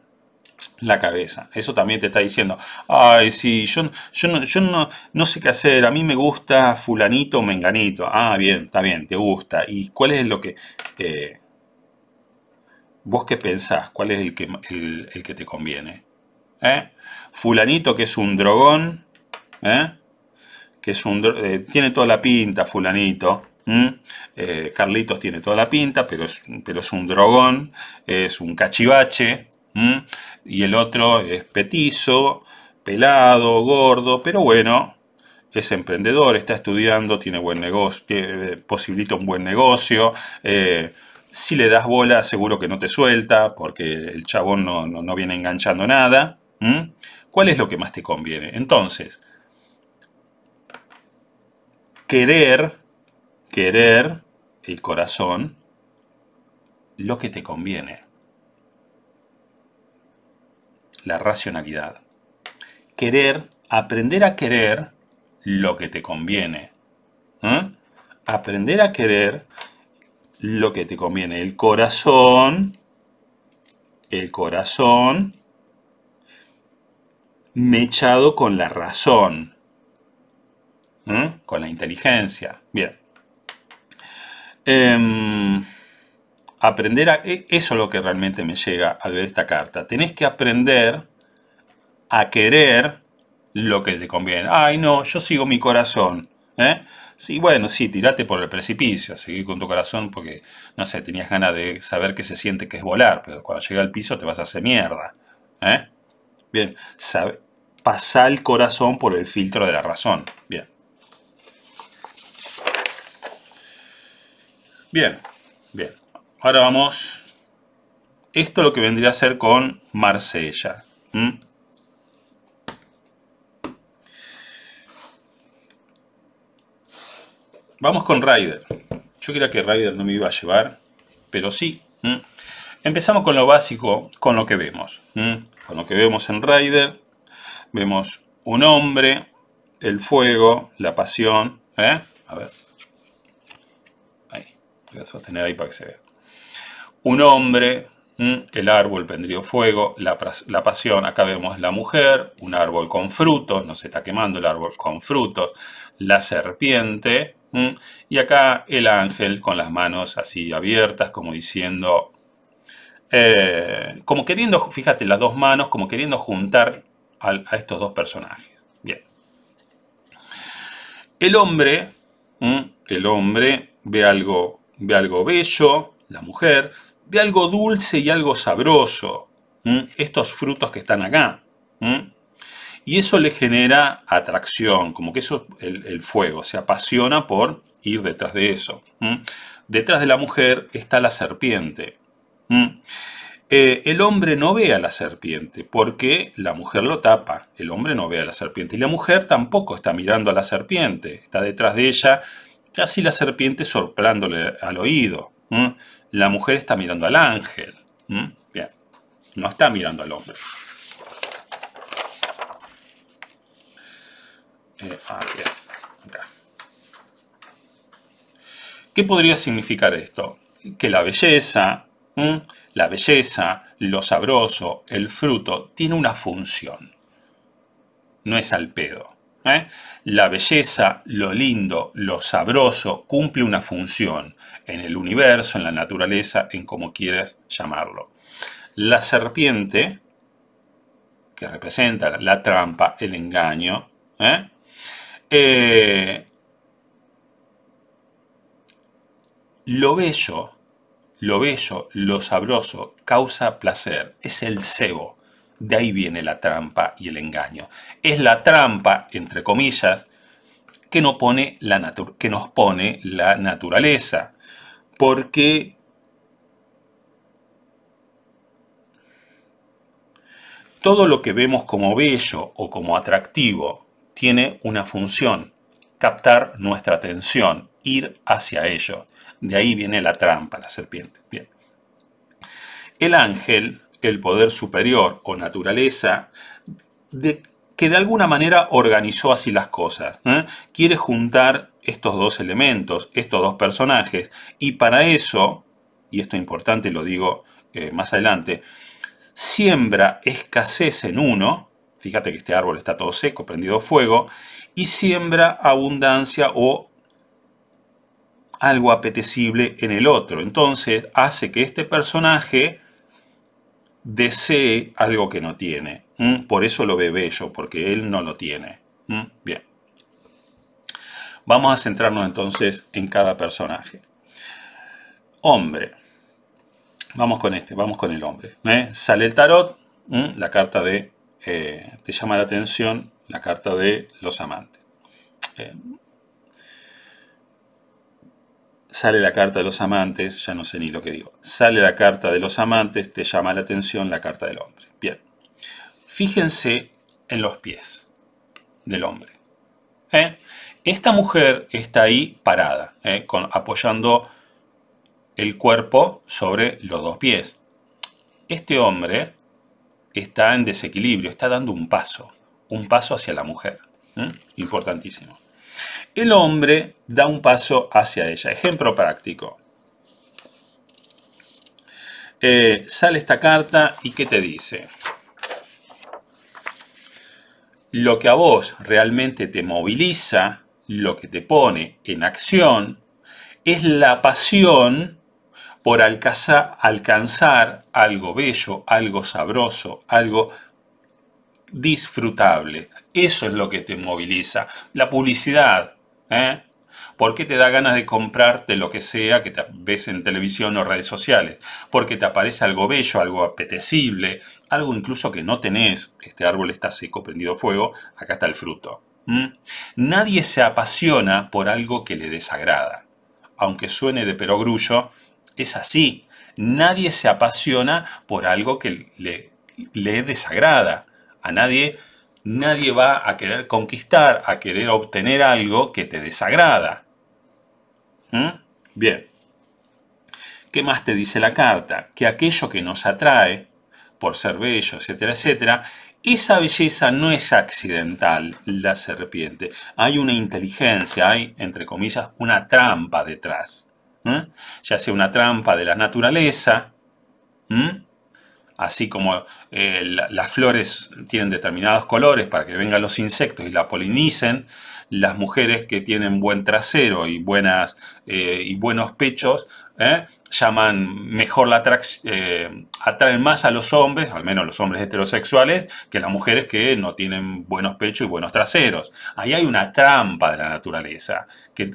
la cabeza. Eso también te está diciendo, ay, si, yo, yo, no, no, sé qué hacer, a mí me gusta fulanito o menganito. Ah, bien, está bien, te gusta. ¿Y cuál es lo que... ¿Vos qué pensás? ¿Cuál es el que, el, que te conviene? ¿Eh? Fulanito que es un drogón, ¿eh? que es eh, tiene toda la pinta, fulanito, Carlitos tiene toda la pinta, pero pero es un drogón, es un cachivache, y el otro es petizo, pelado, gordo, pero bueno, es emprendedor, está estudiando, tiene buen negocio, eh, posibilita un buen negocio. Eh, si le das bola, seguro que no te suelta, porque el chabón no, viene enganchando nada. ¿Cuál es lo que más te conviene? Entonces, querer, querer el corazón, lo que te conviene la racionalidad. Querer, aprender a querer lo que te conviene. ¿eh? Aprender a querer lo que te conviene. El corazón, el corazón mechado con la razón, ¿eh? con la inteligencia. Bien. Em, aprender a... E, eso es lo que realmente me llega al ver esta carta. Tenés que aprender a querer lo que te conviene. Ay, no, yo sigo mi corazón. ¿eh? Sí, bueno, sí, tirate por el precipicio, seguir con tu corazón porque, no sé, tenías ganas de saber qué se siente que es volar, pero cuando llega al piso te vas a hacer mierda. ¿eh? Bien, sabe, pasar el corazón por el filtro de la razón. Bien. Bien, bien. Ahora vamos. Esto es lo que vendría a ser con Marsella. Vamos con Ryder. Yo quería que Ryder no me iba a llevar, pero sí. Empezamos con lo básico, con lo que vemos. Con lo que vemos en Ryder, vemos un hombre, el fuego, la pasión. ¿eh? A ver. Ahí. voy a sostener ahí para que se vea un hombre, el árbol prendió fuego, la, pasión, acá vemos la mujer, un árbol con frutos, no se está quemando el árbol con frutos, la serpiente, y acá el ángel con las manos así abiertas, como diciendo, eh, como queriendo, fíjate, las dos manos, como queriendo juntar a, a estos dos personajes. Bien. El hombre, el hombre ve algo, ve algo bello, la mujer, de algo dulce y algo sabroso, estos frutos que están acá. Y eso le genera atracción, como que eso el, el fuego, se apasiona por ir detrás de eso. Detrás de la mujer está la serpiente. Eh, el hombre no ve a la serpiente porque la mujer lo tapa, el hombre no ve a la serpiente y la mujer tampoco está mirando a la serpiente, está detrás de ella, casi la serpiente soplándole al oído la mujer está mirando al ángel. no está mirando al hombre. Eh, ah, ¿Qué podría significar esto? Que la belleza, la belleza, lo sabroso, el fruto, tiene una función. No es al pedo. ¿Eh? La belleza, lo lindo, lo sabroso, cumple una función en el universo, en la naturaleza, en como quieras llamarlo. La serpiente, que representa la trampa, el engaño, ¿eh? Eh, lo bello, lo bello, lo sabroso, causa placer, es el cebo. De ahí viene la trampa y el engaño. Es la trampa, entre comillas, que, pone la que nos pone la naturaleza. Porque todo lo que vemos como bello o como atractivo tiene una función, captar nuestra atención, ir hacia ello. De ahí viene la trampa, la serpiente. Bien. El ángel el poder superior o naturaleza de, que de alguna manera organizó así las cosas. ¿eh? Quiere juntar estos dos elementos, estos dos personajes, y para eso, y esto es importante lo digo eh, más adelante, siembra escasez en uno, fíjate que este árbol está todo seco, prendido fuego, y siembra abundancia o algo apetecible en el otro. Entonces hace que este personaje desee algo que no tiene. Por eso lo ve bello, porque él no lo tiene. Bien. Vamos a centrarnos entonces en cada personaje. Hombre. Vamos con este, vamos con el hombre. ¿eh? Sale el tarot, la carta de... Eh, te llama la atención la carta de los amantes. Eh, sale la carta de los amantes, ya no sé ni lo que digo, sale la carta de los amantes, te llama la atención la carta del hombre. Bien, fíjense en los pies del hombre. ¿Eh? Esta mujer está ahí parada, ¿eh? apoyando el cuerpo sobre los dos pies. Este hombre está en desequilibrio, está dando un paso, un paso hacia la mujer. ¿eh? Importantísimo el hombre da un paso hacia ella. Ejemplo práctico. Eh, sale esta carta y ¿qué te dice? Lo que a vos realmente te moviliza, lo que te pone en acción, es la pasión por alcanzar, alcanzar algo bello, algo sabroso, algo disfrutable. Eso es lo que te moviliza. La publicidad, ¿eh? qué te da ganas de comprarte lo que sea que ves en televisión o redes sociales. Porque te aparece algo bello, algo apetecible, algo incluso que no tenés. Este árbol está seco, prendido fuego, acá está el fruto. ¿Mm? Nadie se apasiona por algo que le desagrada. Aunque suene de perogrullo, es así. Nadie se apasiona por algo que le, le desagrada. A nadie nadie va a querer conquistar, a querer obtener algo que te desagrada. ¿Mm? Bien. ¿Qué más te dice la carta? Que aquello que nos atrae, por ser bello, etcétera, etcétera, esa belleza no es accidental, la serpiente. Hay una inteligencia, hay, entre comillas, una trampa detrás. ¿Mm? Ya sea una trampa de la naturaleza, ¿Mm? así como eh, las flores tienen determinados colores para que vengan los insectos y la polinicen, las mujeres que tienen buen trasero y, buenas, eh, y buenos pechos eh, llaman mejor la atracción, atraen más a los hombres, al menos los hombres heterosexuales, que las mujeres que no tienen buenos pechos y buenos traseros. Ahí hay una trampa de la naturaleza que,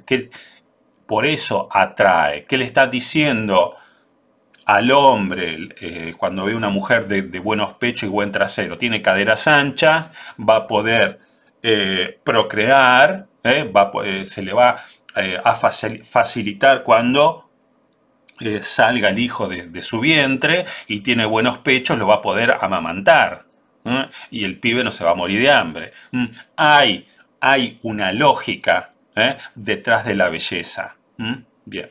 por eso atrae. ¿Qué le está diciendo al hombre eh, cuando ve una mujer de, buenos pechos y buen trasero. Tiene caderas anchas, va a poder eh, procrear, eh, se le va a facilitar cuando salga el hijo de, su vientre y tiene buenos pechos, lo va a poder amamantar. Y el pibe no se va a morir de hambre. Hay, hay una lógica detrás de la belleza. Bien.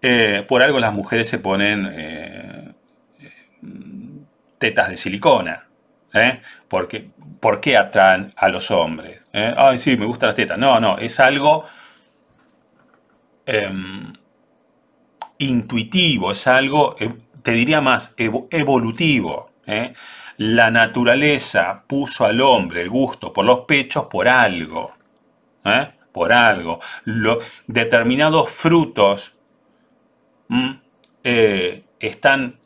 Eh, por algo las mujeres se ponen eh, tetas de silicona. ¿eh? Porque, ¿Por qué atraen a los hombres? Ay, sí, me gustan las tetas. No, no, es algo em, intuitivo, es algo, te diría más, evolutivo. La naturaleza puso al hombre el gusto por los pechos por algo. Por algo. determinados frutos Mm, eh, están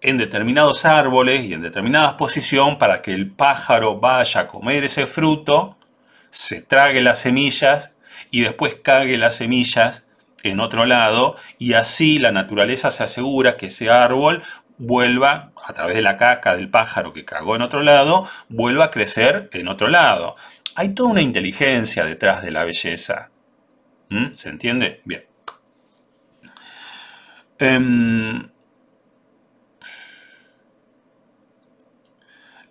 en determinados árboles y en determinadas posición para que el pájaro vaya a comer ese fruto, se trague las semillas y después cague las semillas en otro lado y así la naturaleza se asegura que ese árbol vuelva a través de la caca del pájaro que cagó en otro lado, vuelva a crecer en otro lado. Hay toda una inteligencia detrás de la belleza. ¿Mm? ¿Se entiende? Bien. Em,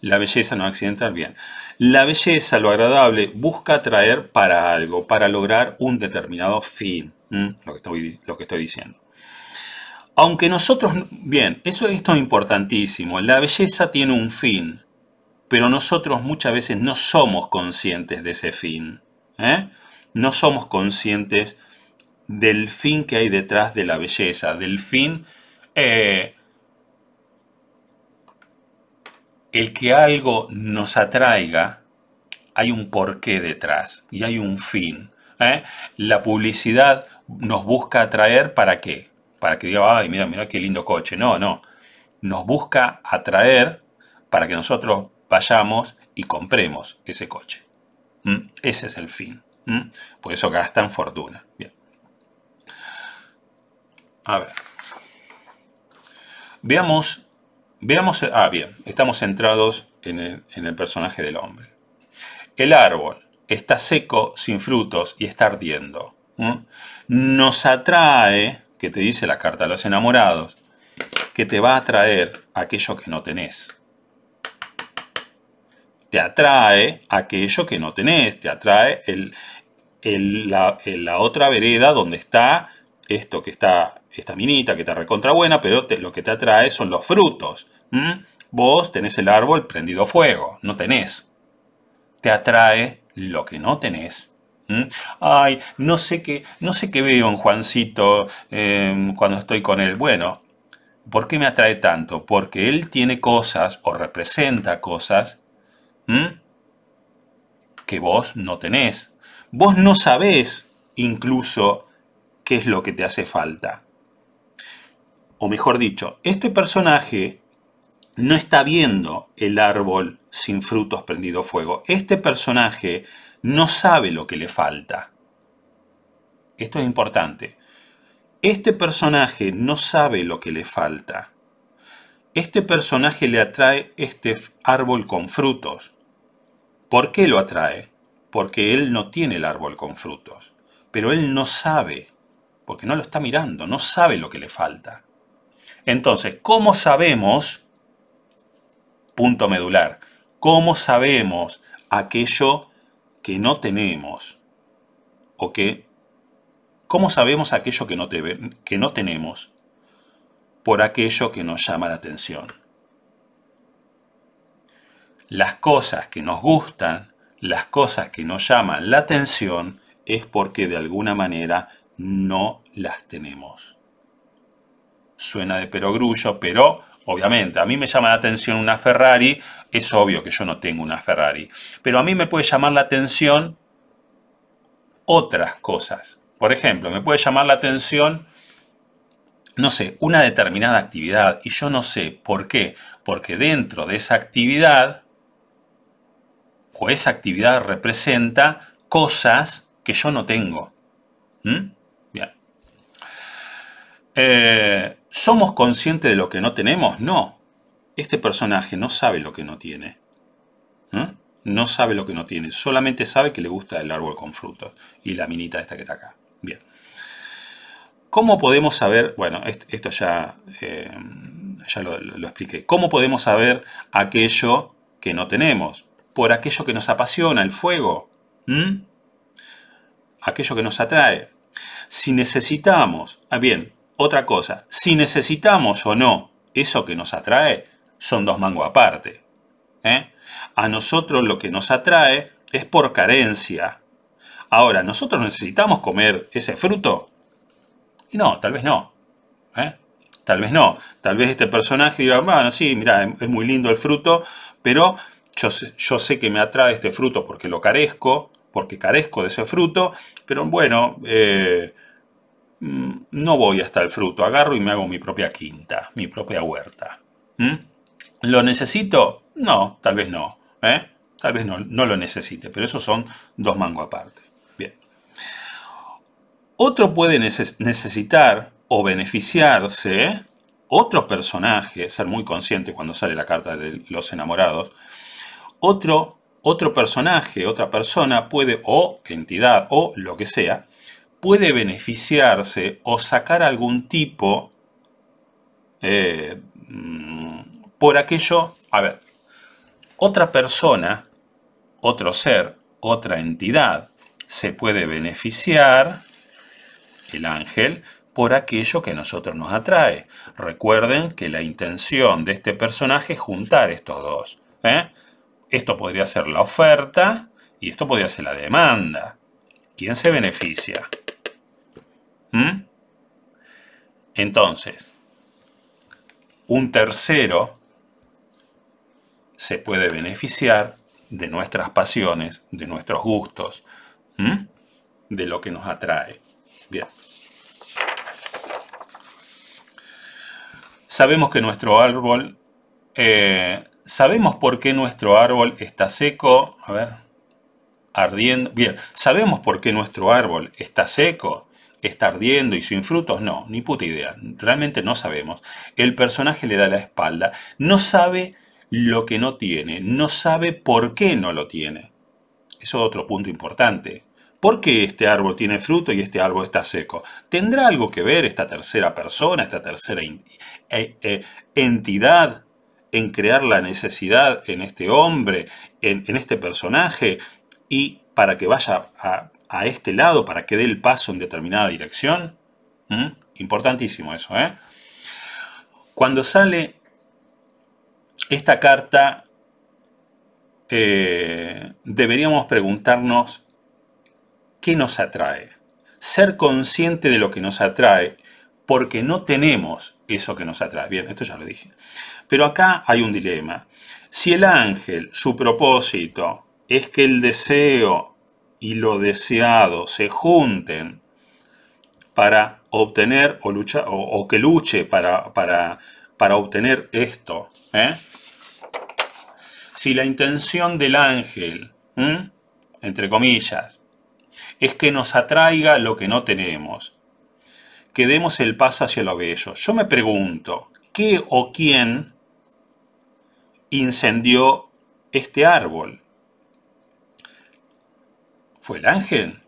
la belleza no accidenta bien. La belleza, lo agradable, busca atraer para algo, para lograr un determinado fin, lo, que estoy, diciendo. Aunque nosotros, bien, eso esto es importantísimo, la belleza tiene un fin, pero nosotros muchas veces no somos conscientes de ese fin. ¿eh? No somos conscientes del fin que hay detrás de la belleza, del fin, eh, el que algo nos atraiga, hay un porqué detrás y hay un fin. ¿eh? La publicidad nos busca atraer para qué? Para que diga, ay, mira, mira qué lindo coche. No, no. Nos busca atraer para que nosotros vayamos y compremos ese coche. Ese es el fin. Por eso gastan fortuna. Bien. A ver. Veamos, veamos, ah bien, estamos centrados en el, personaje del hombre. El árbol está seco, sin frutos y está ardiendo. Nos atrae, que te dice la carta de los enamorados, que te va a atraer aquello que no tenés. Te atrae aquello que no tenés, te atrae el, la otra vereda donde está esto que está esta minita que te recontra buena, pero lo que te atrae son los frutos. Vos tenés el árbol prendido fuego, no tenés. Te atrae lo que no tenés. Ay, no sé qué, no sé qué veo en Juancito em, cuando estoy con él. Bueno, ¿por qué me atrae tanto? Porque él tiene cosas o representa cosas que vos no tenés. Vos no sabés incluso qué es lo que te hace falta o mejor dicho, este personaje no está viendo el árbol sin frutos prendido fuego. Este personaje no sabe lo que le falta. Esto es importante. Este personaje no sabe lo que le falta. Este personaje le atrae este árbol con frutos. ¿Por qué lo atrae? Porque él no tiene el árbol con frutos. Pero él no sabe, porque no lo está mirando, no sabe lo que le falta. Entonces, ¿cómo sabemos? Punto medular. ¿Cómo sabemos aquello que no tenemos? ¿O qué? ¿Cómo sabemos aquello que no, que no tenemos? Por aquello que nos llama la atención. Las cosas que nos gustan, las cosas que nos llaman la atención, es porque de alguna manera no las tenemos suena de perogrullo, pero obviamente a mí me llama la atención una Ferrari, es obvio que yo no tengo una Ferrari, pero a mí me puede llamar la atención otras cosas. Por ejemplo, me puede llamar la atención, no sé, una determinada actividad y yo no sé por qué, porque dentro de esa actividad o esa actividad representa cosas que yo no tengo. ¿Mm? Bien. Eh, ¿Somos conscientes de lo que no tenemos? No. Este personaje no sabe lo que no tiene. ¿Eh? No sabe lo que no tiene. Solamente sabe que le gusta el árbol con frutos y la minita esta que está acá. Bien. ¿Cómo podemos saber? Bueno, esto ya, eh, ya lo, expliqué. ¿Cómo podemos saber aquello que no tenemos? Por aquello que nos apasiona, el fuego. ¿Mm? Aquello que nos atrae. Si necesitamos, ah, bien, otra cosa, si necesitamos o no eso que nos atrae, son dos mangos aparte. ¿eh? A nosotros lo que nos atrae es por carencia. Ahora, ¿nosotros necesitamos comer ese fruto? Y no, tal vez no. ¿eh? Tal vez no. Tal vez este personaje diga, bueno, sí, mira, es muy lindo el fruto, pero yo sé, que me atrae este fruto porque lo carezco, porque carezco de ese fruto, pero bueno, eh, Mm, no voy hasta el fruto, agarro y me hago mi propia quinta, mi propia huerta. ¿Mm? ¿Lo necesito? No, tal vez no. ¿eh? Tal vez no, lo necesite, pero esos son dos mangos aparte. Bien. Otro puede necesitar o beneficiarse, otro personaje, ser muy consciente cuando sale la carta de los enamorados, otro, otro personaje, otra persona puede, o entidad, o lo que sea, puede beneficiarse o sacar algún tipo eh, mm, por aquello, a ver, otra persona, otro ser, otra entidad se puede beneficiar, el ángel, por aquello que nosotros nos atrae. Recuerden que la intención de este personaje es juntar estos dos. ¿eh? Esto podría ser la oferta y esto podría ser la demanda. ¿Quién se beneficia? ¿Mm? Entonces, un tercero se puede beneficiar de nuestras pasiones, de nuestros gustos, ¿Mm? de lo que nos atrae. Bien. Sabemos que nuestro árbol, eh, sabemos por qué nuestro árbol está seco, a ver, ardiendo. Bien, sabemos por qué nuestro árbol está seco, está ardiendo y sin frutos, no, ni puta idea, realmente no sabemos. El personaje le da la espalda, no sabe lo que no tiene, no sabe por qué no lo tiene. Eso es otro punto importante. ¿Por qué este árbol tiene fruto y este árbol está seco? ¿Tendrá algo que ver esta tercera persona, esta tercera eh, eh, entidad en crear la necesidad en este hombre, en, en este personaje, y para que vaya a a este lado para que dé el paso en determinada dirección. Importantísimo eso. ¿eh? Cuando sale esta carta, eh, deberíamos preguntarnos qué nos atrae. Ser consciente de lo que nos atrae, porque no tenemos eso que nos atrae. Bien, esto ya lo dije. Pero acá hay un dilema. Si el ángel, su propósito, es que el deseo y lo deseado se junten para obtener o, lucha, o, que luche para, para, obtener esto. ¿eh? Si la intención del ángel, entre comillas, es que nos atraiga lo que no tenemos, que demos el paso hacia lo bello. Yo me pregunto, ¿qué o quién incendió este árbol? el ángel.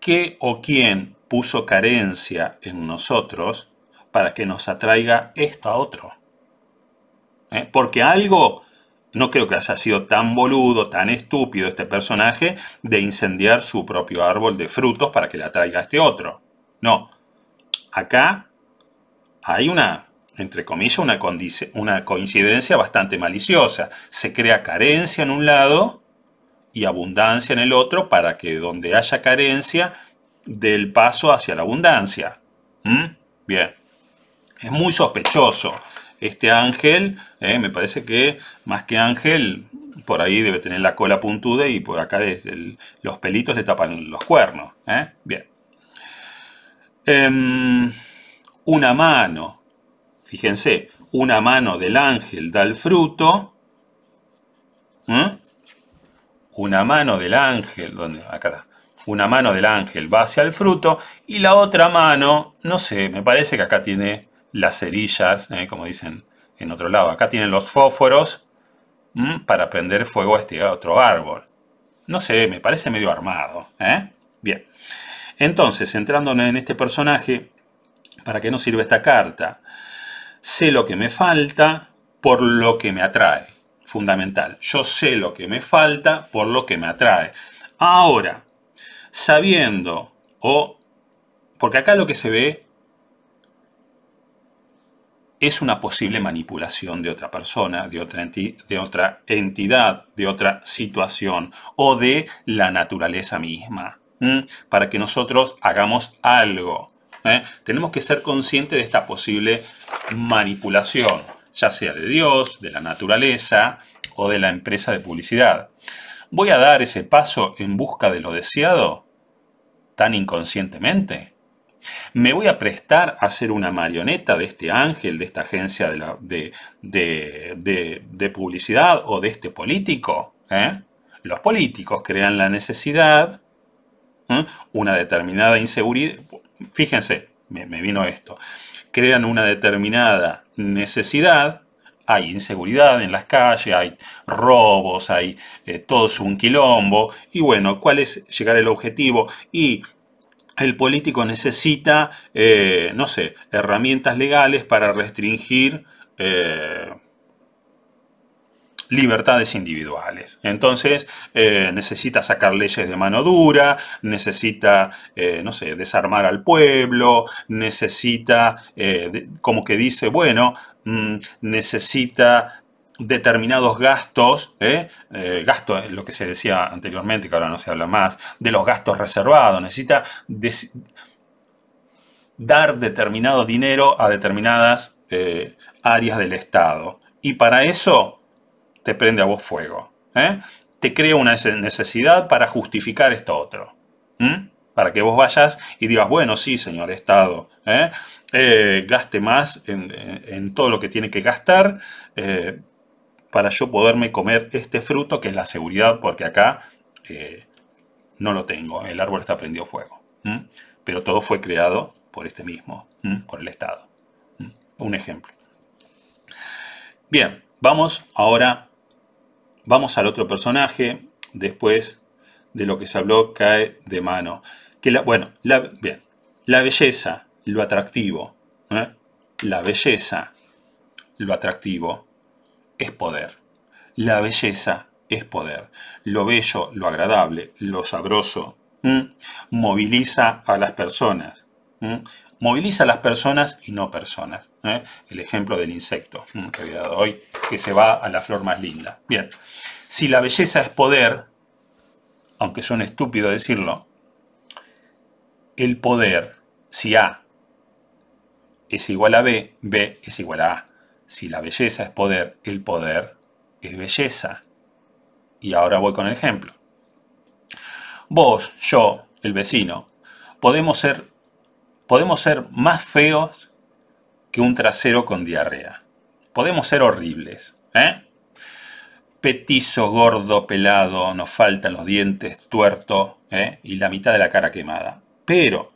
¿Qué o quién puso carencia en nosotros para que nos atraiga esto a otro? ¿Eh? Porque algo, no creo que haya sido tan boludo, tan estúpido este personaje de incendiar su propio árbol de frutos para que le atraiga a este otro. No, acá hay una, entre comillas, una coincidencia bastante maliciosa. Se crea carencia en un lado y abundancia en el otro para que donde haya carencia del paso hacia la abundancia. ¿Mm? Bien, es muy sospechoso. Este ángel, ¿eh? me parece que más que ángel, por ahí debe tener la cola puntuda y por acá los pelitos le tapan los cuernos. ¿eh? Bien. Em, una mano, fíjense, una mano del ángel da el fruto una mano del ángel, Acá ah, Una mano del ángel va hacia el fruto y la otra mano, no sé, me parece que acá tiene las cerillas, eh, como dicen en otro lado. Acá tienen los fósforos mm, para prender fuego a este otro árbol. No sé, me parece medio armado. ¿eh? Bien. Entonces, entrando en este personaje, ¿para qué nos sirve esta carta? Sé lo que me falta por lo que me atrae fundamental. Yo sé lo que me falta por lo que me atrae. Ahora, sabiendo o... Porque acá lo que se ve es una posible manipulación de otra persona, de otra, de otra, entidad, de otra situación o de la naturaleza misma, para que nosotros hagamos algo. ¿eh? Tenemos que ser conscientes de esta posible manipulación ya sea de Dios, de la naturaleza o de la empresa de publicidad. ¿Voy a dar ese paso en busca de lo deseado tan inconscientemente? ¿Me voy a prestar a ser una marioneta de este ángel, de esta agencia de, la, de, de, publicidad o de este político? ¿Eh? Los políticos crean la necesidad, ¿eh? una determinada inseguridad. Fíjense, me vino esto. Crean una determinada necesidad, hay inseguridad en las calles, hay robos, hay eh, todo es un quilombo. Y bueno, ¿cuál es llegar al objetivo? Y el político necesita, eh, no sé, herramientas legales para restringir eh, libertades individuales. Entonces eh, necesita sacar leyes de mano dura, necesita, eh, no sé, desarmar al pueblo, necesita, eh, como que dice, bueno, mm, necesita determinados gastos, ¿eh? lo que se decía anteriormente, que ahora no se habla más, de los gastos reservados, necesita dar determinado dinero a determinadas áreas del Estado. Y para eso te prende a vos fuego. ¿eh? Te crea una necesidad para justificar esto otro. Para que vos vayas y digas, bueno, sí, señor Estado, ¿eh? Eh, gaste más en, todo lo que tiene que gastar para yo poderme comer este fruto que es la seguridad, porque acá no lo tengo, el árbol está prendido fuego. Pero todo fue creado por este mismo, por el Estado. Un ejemplo. Bien, vamos ahora Vamos al otro personaje, después de lo que se habló cae de mano. Que la, bueno, la, belleza, lo atractivo, la belleza, lo atractivo es poder. La belleza es poder. Lo bello, lo agradable, lo sabroso, moviliza a las personas. Moviliza a las personas y no personas. ¿eh? el ejemplo del insecto ¿eh? que había hoy, que se va a la flor más linda. Bien, si la belleza es poder, aunque suene estúpido decirlo, el poder, si A es igual a B, B es igual a A. Si la belleza es poder, el poder es belleza. Y ahora voy con el ejemplo. Vos, yo, el vecino, podemos ser, podemos ser más feos que un trasero con diarrea. Podemos ser horribles, ¿eh? Petizo, gordo, pelado, nos faltan los dientes, tuerto ¿eh? y la mitad de la cara quemada. Pero,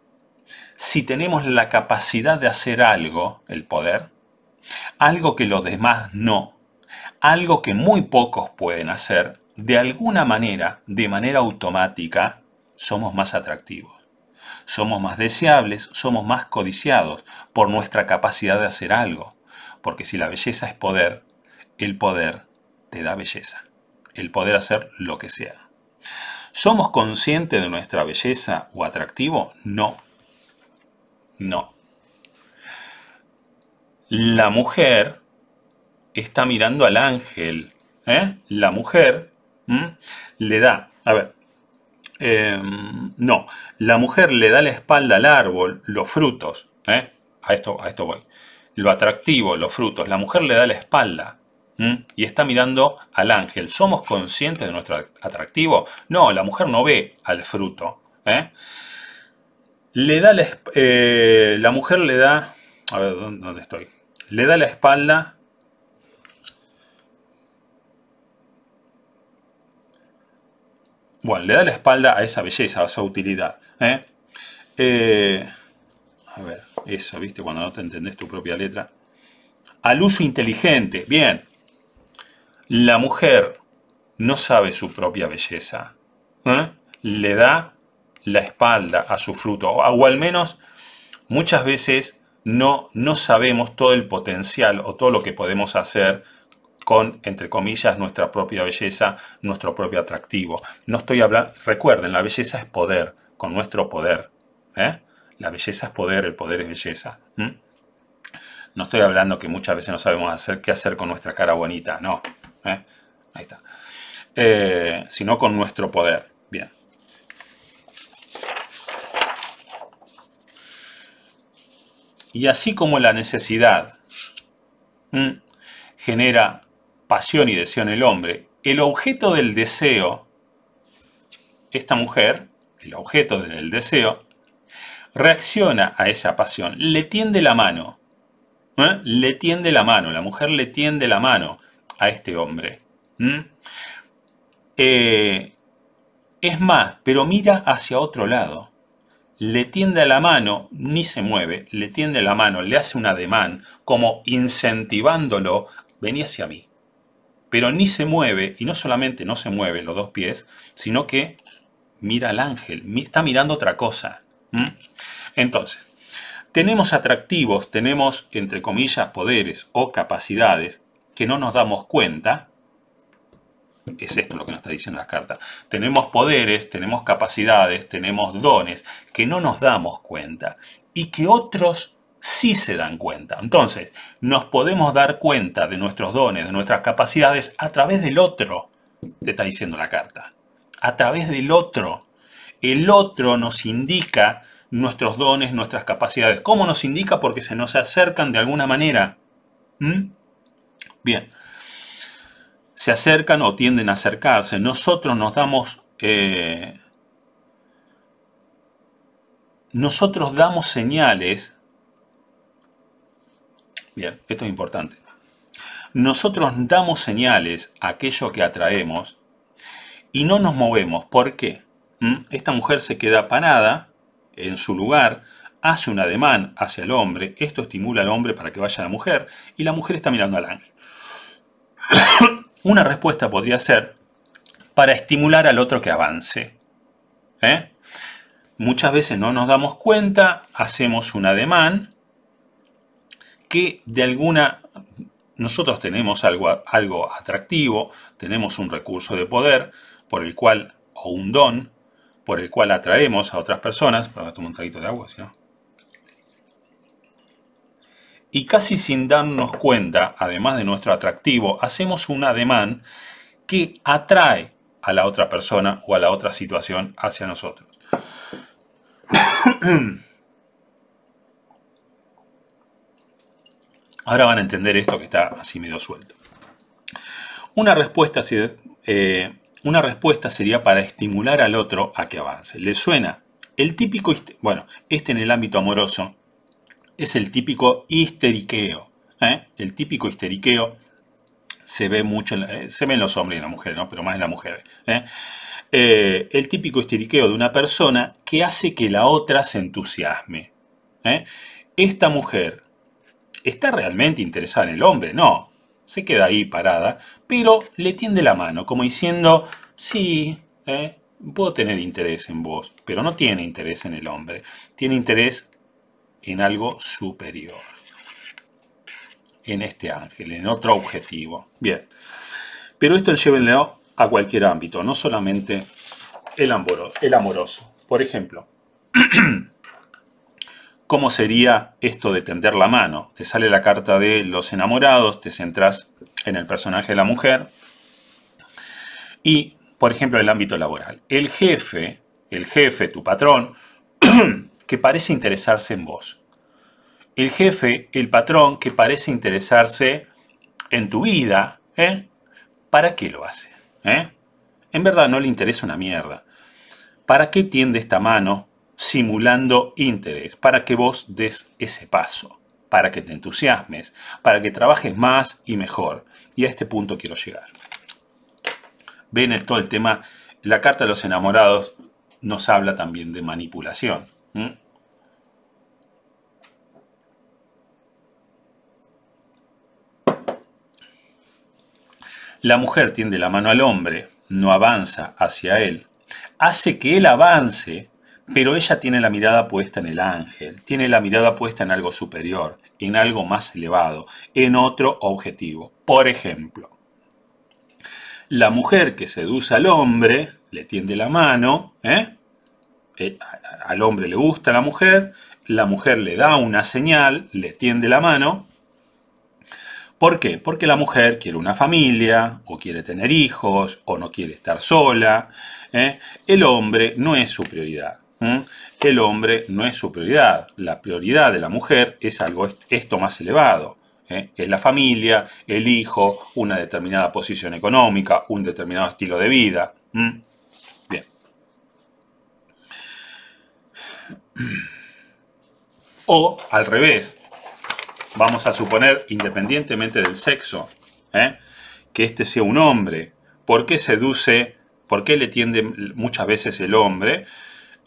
si tenemos la capacidad de hacer algo, el poder, algo que los demás no, algo que muy pocos pueden hacer, de alguna manera, de manera automática, somos más atractivos. Somos más deseables, somos más codiciados por nuestra capacidad de hacer algo. Porque si la belleza es poder, el poder te da belleza. El poder hacer lo que sea. ¿Somos conscientes de nuestra belleza o atractivo? No. No. La mujer está mirando al ángel. ¿eh? La mujer le da. A ver, Em, no, la mujer le da la espalda al árbol, los frutos, ¿eh? a, esto, a esto voy, lo atractivo, los frutos, la mujer le da la espalda y está mirando al ángel. ¿Somos conscientes de nuestro atractivo? No, la mujer no ve al fruto. ¿eh? Le da la, eh, la mujer le da, a ver, ¿dónde estoy? Le da la espalda Bueno, le da la espalda a esa belleza, a esa utilidad. ¿eh? Eh, a ver, eso, ¿viste? Cuando no te entendés tu propia letra. Al uso inteligente, bien. La mujer no sabe su propia belleza. ¿eh? Le da la espalda a su fruto. O, al menos muchas veces no, no sabemos todo el potencial o todo lo que podemos hacer con, entre comillas, nuestra propia belleza, nuestro propio atractivo. No estoy hablando, recuerden, la belleza es poder, con nuestro poder. ¿eh? La belleza es poder, el poder es belleza. No estoy hablando que muchas veces no sabemos hacer, qué hacer con nuestra cara bonita, no. ¿eh? Ahí está. Eh, sino con nuestro poder. Bien. Y así como la necesidad genera pasión y deseo en el hombre, el objeto del deseo, esta mujer, el objeto del deseo, reacciona a esa pasión, le tiende la mano, ¿eh? le tiende la mano, la mujer le tiende la mano a este hombre. Eh, es más, pero mira hacia otro lado, le tiende la mano, ni se mueve, le tiende la mano, le hace un ademán, como incentivándolo, vení hacia mí pero ni se mueve, y no solamente no se mueve los dos pies, sino que mira al ángel, está mirando otra cosa. Entonces, tenemos atractivos, tenemos, entre comillas, poderes o capacidades que no nos damos cuenta. Es esto lo que nos está diciendo la carta. Tenemos poderes, tenemos capacidades, tenemos dones que no nos damos cuenta y que otros si se dan cuenta. Entonces, nos podemos dar cuenta de nuestros dones, de nuestras capacidades a través del otro, te está diciendo la carta. A través del otro. El otro nos indica nuestros dones, nuestras capacidades. ¿Cómo nos indica? Porque se nos acercan de alguna manera. ¿Mm? Bien. Se acercan o tienden a acercarse. Nosotros nos damos... Eh, nosotros damos señales Bien, esto es importante. Nosotros damos señales a aquello que atraemos y no nos movemos. ¿Por qué? ¿Mm? Esta mujer se queda parada en su lugar, hace un ademán hacia el hombre, esto estimula al hombre para que vaya a la mujer y la mujer está mirando al ángel. [COUGHS] Una respuesta podría ser para estimular al otro que avance. ¿eh? Muchas veces no nos damos cuenta, hacemos un ademán que de alguna... Nosotros tenemos algo, algo atractivo, tenemos un recurso de poder por el cual, o un don, por el cual atraemos a otras personas. Para tomar un de agua, Y casi sin darnos cuenta, además de nuestro atractivo, hacemos un ademán que atrae a la otra persona o a la otra situación hacia nosotros. [COUGHS] Ahora van a entender esto que está así medio suelto. Eh, una respuesta, sería para estimular al otro a que avance. ¿Le suena? El típico, bueno, este en el ámbito amoroso es el típico histeriqueo. ¿eh? El típico histeriqueo se ve mucho, eh, se ve en los hombres y en las mujeres, ¿no? pero más en las mujeres. el típico histeriqueo de una persona que hace que la otra se entusiasme. Esta mujer está realmente interesada en el hombre, no. Se queda ahí parada, pero le tiende la mano, como diciendo, sí, eh, puedo tener interés en vos, pero no tiene interés en el hombre, tiene interés en algo superior, en este ángel, en otro objetivo. Bien, pero esto llévenlo a cualquier ámbito, no solamente el amoroso. Por ejemplo, [CLEARS THROAT] ¿Cómo sería esto de tender la mano? Te sale la carta de los enamorados, te centras en el personaje de la mujer. Y, por ejemplo, el ámbito laboral. El jefe, el jefe, tu patrón, [CLEARS THROAT] que parece interesarse en vos. El jefe, el patrón, que parece interesarse en tu vida. ¿eh? ¿Para qué lo hace? ¿Eh? En verdad no le interesa una mierda. ¿Para qué tiende esta mano? simulando interés, para que vos des ese paso, para que te entusiasmes, para que trabajes más y mejor. Y a este punto quiero llegar. Ven el, todo el tema, la carta de los enamorados nos habla también de manipulación. La mujer tiende la mano al hombre, no avanza hacia él. Hace que él avance pero ella tiene la mirada puesta en el ángel, tiene la mirada puesta en algo superior, en algo más elevado, en otro objetivo. Por ejemplo, la mujer que seduce al hombre, le tiende la mano, ¿eh? Eh, al hombre le gusta la mujer, la mujer le da una señal, le tiende la mano. ¿Por qué? Porque la mujer quiere una familia, o quiere tener hijos, o no quiere estar sola. ¿eh? El hombre no es su prioridad el hombre no es su prioridad. La prioridad de la mujer es algo esto más elevado. ¿eh? Es la familia, el hijo, una determinada posición económica, un determinado estilo de vida. Bien. O al revés, vamos a suponer, independientemente del sexo, ¿eh? que este sea un hombre. ¿Por qué seduce? ¿Por qué le tiende muchas veces el hombre?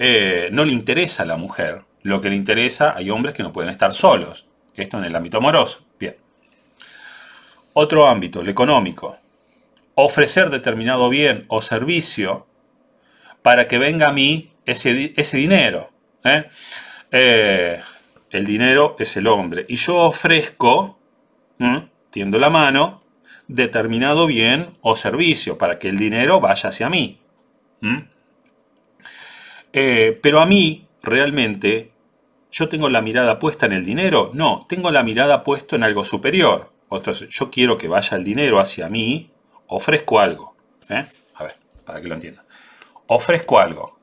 Eh, no le interesa a la mujer lo que le interesa, hay hombres que no pueden estar solos. Esto en el ámbito amoroso. Bien. Otro ámbito, el económico. Ofrecer determinado bien o servicio para que venga a mí ese, dinero. ¿eh? Eh, el dinero es el hombre. Y yo ofrezco, tiendo la mano, determinado bien o servicio para que el dinero vaya hacia mí. Eh, pero a mí, realmente, ¿yo tengo la mirada puesta en el dinero? No, tengo la mirada puesta en algo superior. Entonces, yo quiero que vaya el dinero hacia mí, ofrezco algo. ¿eh? A ver, para que lo entienda Ofrezco algo,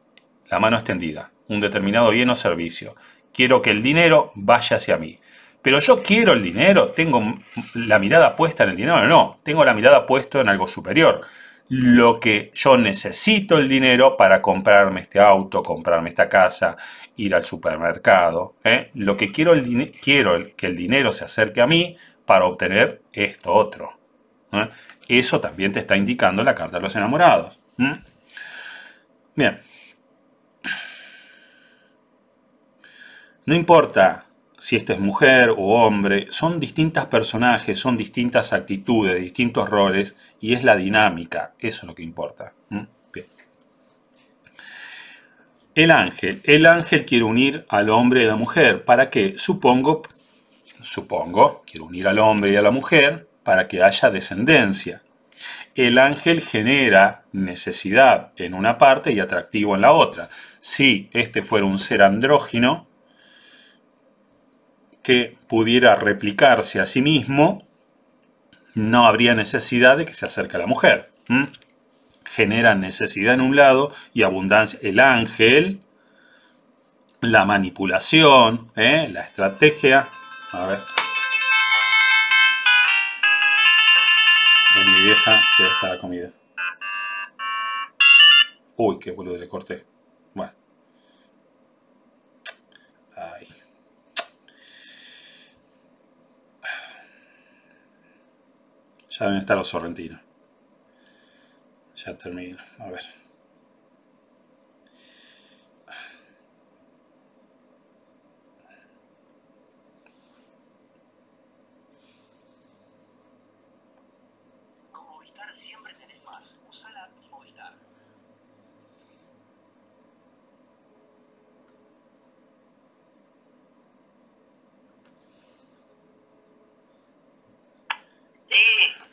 la mano extendida, un determinado bien o servicio. Quiero que el dinero vaya hacia mí. Pero yo quiero el dinero, tengo la mirada puesta en el dinero, no, tengo la mirada puesta en algo superior lo que yo necesito el dinero para comprarme este auto, comprarme esta casa, ir al supermercado. ¿eh? Lo que quiero, el quiero que el dinero se acerque a mí para obtener esto otro. ¿eh? Eso también te está indicando la carta de los enamorados. ¿eh? Bien. No importa si esta es mujer o hombre, son distintos personajes, son distintas actitudes, distintos roles y es la dinámica, eso es lo que importa. El ángel, el ángel quiere unir al hombre y a la mujer, ¿para qué? Supongo, supongo, quiere unir al hombre y a la mujer para que haya descendencia. El ángel genera necesidad en una parte y atractivo en la otra. Si este fuera un ser andrógino que pudiera replicarse a sí mismo, no habría necesidad de que se acerque a la mujer. Genera necesidad en un lado y abundancia. El ángel, la manipulación, ¿eh? la estrategia. A ver. mi vieja que está la comida. Uy, qué boludo le corté. Ya deben estar los sorrentinos. Ya termino. A ver.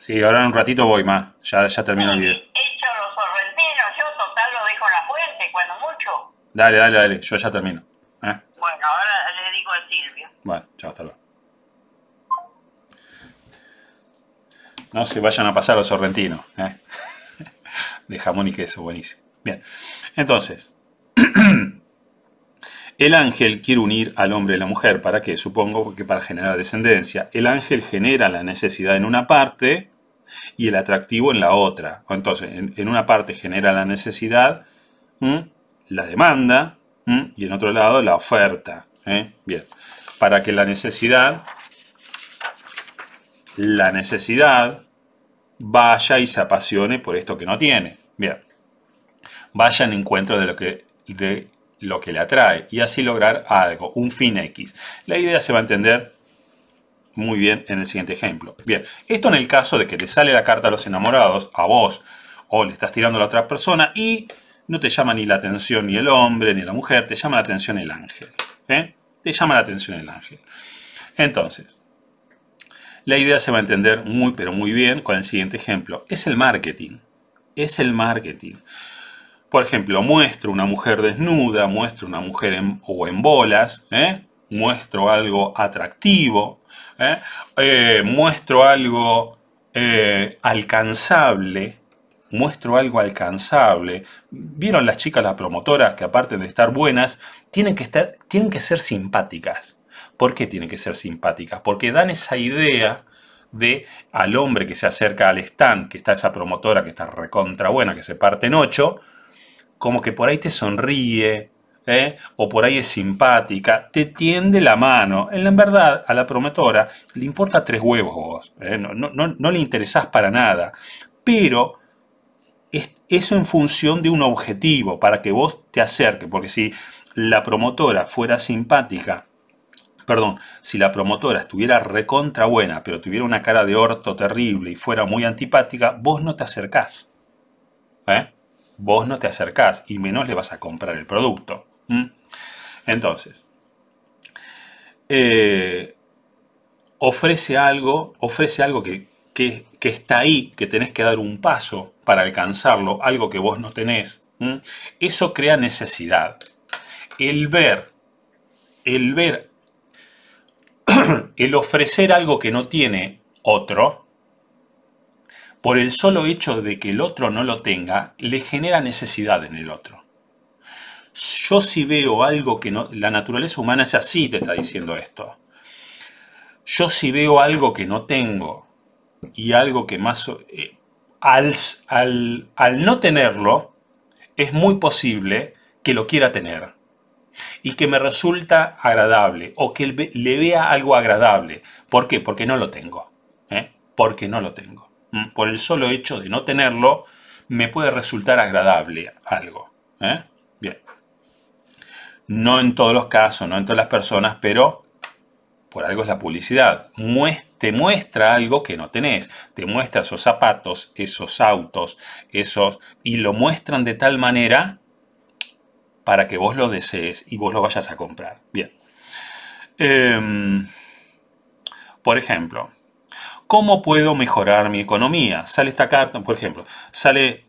Sí, ahora en un ratito voy más, ya, ya termino el video. Hecho los sorrentinos, yo total lo dejo en la fuente, cuando mucho. Dale, dale, dale, yo ya termino. ¿eh? Bueno, ahora le digo a Silvio. Bueno, chao, hasta luego. No se vayan a pasar los sorrentinos. ¿eh? [LAUGHS] De jamón y queso, buenísimo. Bien, entonces, [CLEARS THROAT] el ángel quiere unir al hombre y la mujer. ¿Para qué? Supongo que para generar descendencia. El ángel genera la necesidad en una parte y el atractivo en la otra. Entonces, en, una parte genera la necesidad, la demanda, y en otro lado la oferta. ¿eh? Bien, para que la necesidad, la necesidad vaya y se apasione por esto que no tiene. Bien, vaya en encuentro de lo que, de lo que le atrae y así lograr algo, un fin X. La idea se va a entender muy bien en el siguiente ejemplo. Bien, esto en el caso de que te sale la carta a los enamorados, a vos, o le estás tirando a la otra persona y no te llama ni la atención ni el hombre ni la mujer, te llama la atención el ángel. ¿eh? Te llama la atención el ángel. Entonces, la idea se va a entender muy pero muy bien con el siguiente ejemplo. Es el marketing. Es el marketing. Por ejemplo, muestro una mujer desnuda, muestro una mujer o en bolas, ¿eh? muestro algo atractivo, ¿eh? Eh, muestro algo eh, alcanzable, muestro algo alcanzable. ¿Vieron las chicas, las promotoras, que aparte de estar buenas, tienen que, estar, tienen que ser simpáticas? ¿Por qué tienen que ser simpáticas? Porque dan esa idea de al hombre que se acerca al stand, que está esa promotora que está recontra buena, que se parte en ocho, como que por ahí te sonríe, ¿eh? o por ahí es simpática, te tiende la mano. En verdad, a la promotora le importa tres huevos vos, ¿eh? no, le interesás para nada, pero es, eso en función de un objetivo, para que vos te acerques, porque si la promotora fuera simpática, perdón, si la promotora estuviera recontra buena, pero tuviera una cara de orto terrible y fuera muy antipática, vos no te acercás. ¿eh? Vos no te acercás y menos le vas a comprar el producto. ¿Mm? Entonces, eh, ofrece algo, ofrece algo que, está ahí, que tenés que dar un paso para alcanzarlo, algo que vos no tenés. ¿Mm? Eso crea necesidad. El ver, el ver, [CLEARS THROAT] el ofrecer algo que no tiene otro, por el solo hecho de que el otro no lo tenga, le genera necesidad en el otro yo si veo algo que no, la naturaleza humana es así, te está diciendo esto. Yo si veo algo que no tengo y algo que más... Eh, al, no tenerlo, es muy posible que lo quiera tener y que me resulta agradable o que le vea algo agradable. ¿Por qué? Porque no lo tengo. ¿eh? Porque no lo tengo. Mm, por el solo hecho de no tenerlo, me puede resultar agradable algo. ¿eh? No en todos los casos, no en todas las personas, pero por algo es la publicidad. te muestra algo que no tenés. Te muestra esos zapatos, esos autos, esos. Y lo muestran de tal manera para que vos lo desees y vos lo vayas a comprar. Bien. Em, por ejemplo, ¿cómo puedo mejorar mi economía? Sale esta carta, por ejemplo, sale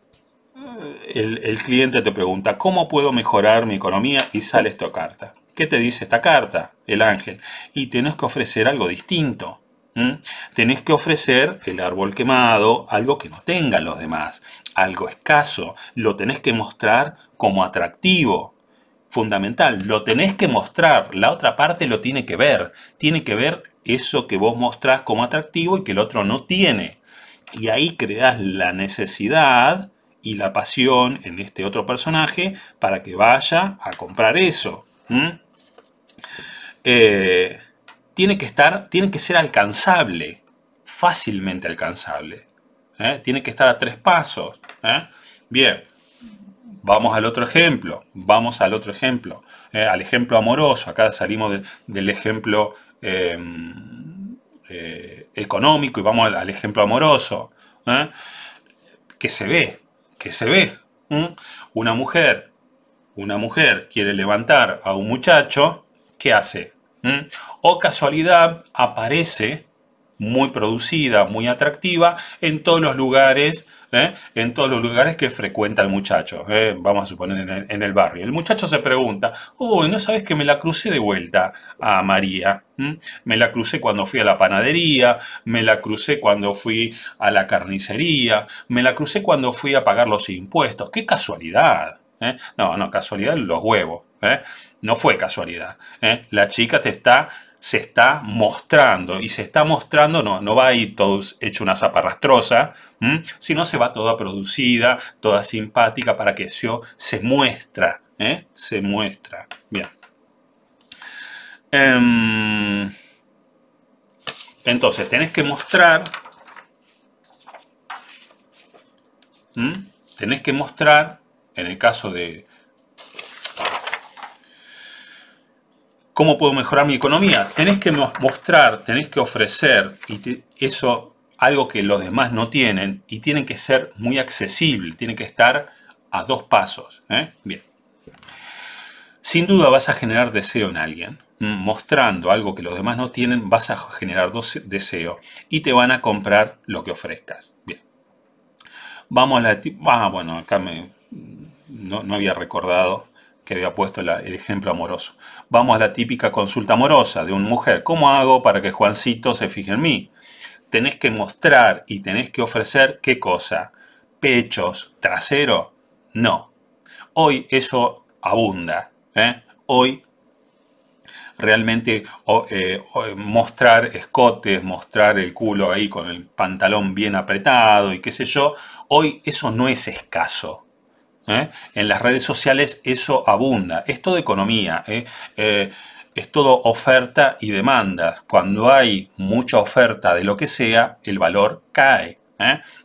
el, cliente te pregunta, ¿cómo puedo mejorar mi economía? Y sale esta carta. ¿Qué te dice esta carta? El ángel. Y tenés que ofrecer algo distinto. Tenés que ofrecer el árbol quemado, algo que no tengan los demás, algo escaso. Lo tenés que mostrar como atractivo. Fundamental, lo tenés que mostrar. La otra parte lo tiene que ver. Tiene que ver eso que vos mostrás como atractivo y que el otro no tiene. Y ahí creas la necesidad y la pasión en este otro personaje para que vaya a comprar eso. Eh, tiene que estar, tiene que ser alcanzable, fácilmente alcanzable. ¿eh? Tiene que estar a tres pasos. ¿eh? Bien, vamos al otro ejemplo, vamos al otro ejemplo, al ejemplo amoroso. Acá salimos del ejemplo em, económico y vamos al, al ejemplo amoroso, que se ve, se ve. Una mujer, una mujer quiere levantar a un muchacho, ¿qué hace? O casualidad aparece muy producida, muy atractiva en todos los lugares ¿eh? en todos los lugares que frecuenta el muchacho, ¿eh? vamos a suponer en el, barrio. El muchacho se pregunta, uy, ¿no sabes que me la crucé de vuelta a María? Me la crucé cuando fui a la panadería, me la crucé cuando fui a la carnicería, me la crucé cuando fui a pagar los impuestos. ¡Qué casualidad! ¿eh? No, no, casualidad los huevos. No fue casualidad. La chica te está se está mostrando y se está mostrando, no, no va a ir todo hecho una zaparrastrosa, Si sino se va toda producida, toda simpática para que se, se muestra, ¿eh? se muestra. Bien. Em, entonces, tenés que mostrar, tenés que mostrar, en el caso de, ¿Cómo puedo mejorar mi economía? Tenés que mostrar, tenés que ofrecer, y eso algo que los demás no tienen, y tienen que ser muy accesible, Tiene que estar a dos pasos. ¿eh? Bien. Sin duda vas a generar deseo en alguien. Mm, mostrando algo que los demás no tienen, vas a generar deseo y te van a comprar lo que ofrezcas. Bien. Vamos a la... Ah, bueno, acá me... No, no había recordado que había puesto el ejemplo amoroso. Vamos a la típica consulta amorosa de una mujer. ¿Cómo hago para que Juancito se fije en mí? Tenés que mostrar y tenés que ofrecer qué cosa. Pechos, trasero. No. Hoy eso abunda. ¿eh? Hoy realmente eh, mostrar escotes, mostrar el culo ahí con el pantalón bien apretado y qué sé yo, hoy eso no es escaso. ¿eh? En las redes sociales eso abunda. Es todo economía. ¿eh? Eh, es todo oferta y demanda. Cuando hay mucha oferta de lo que sea, el valor cae.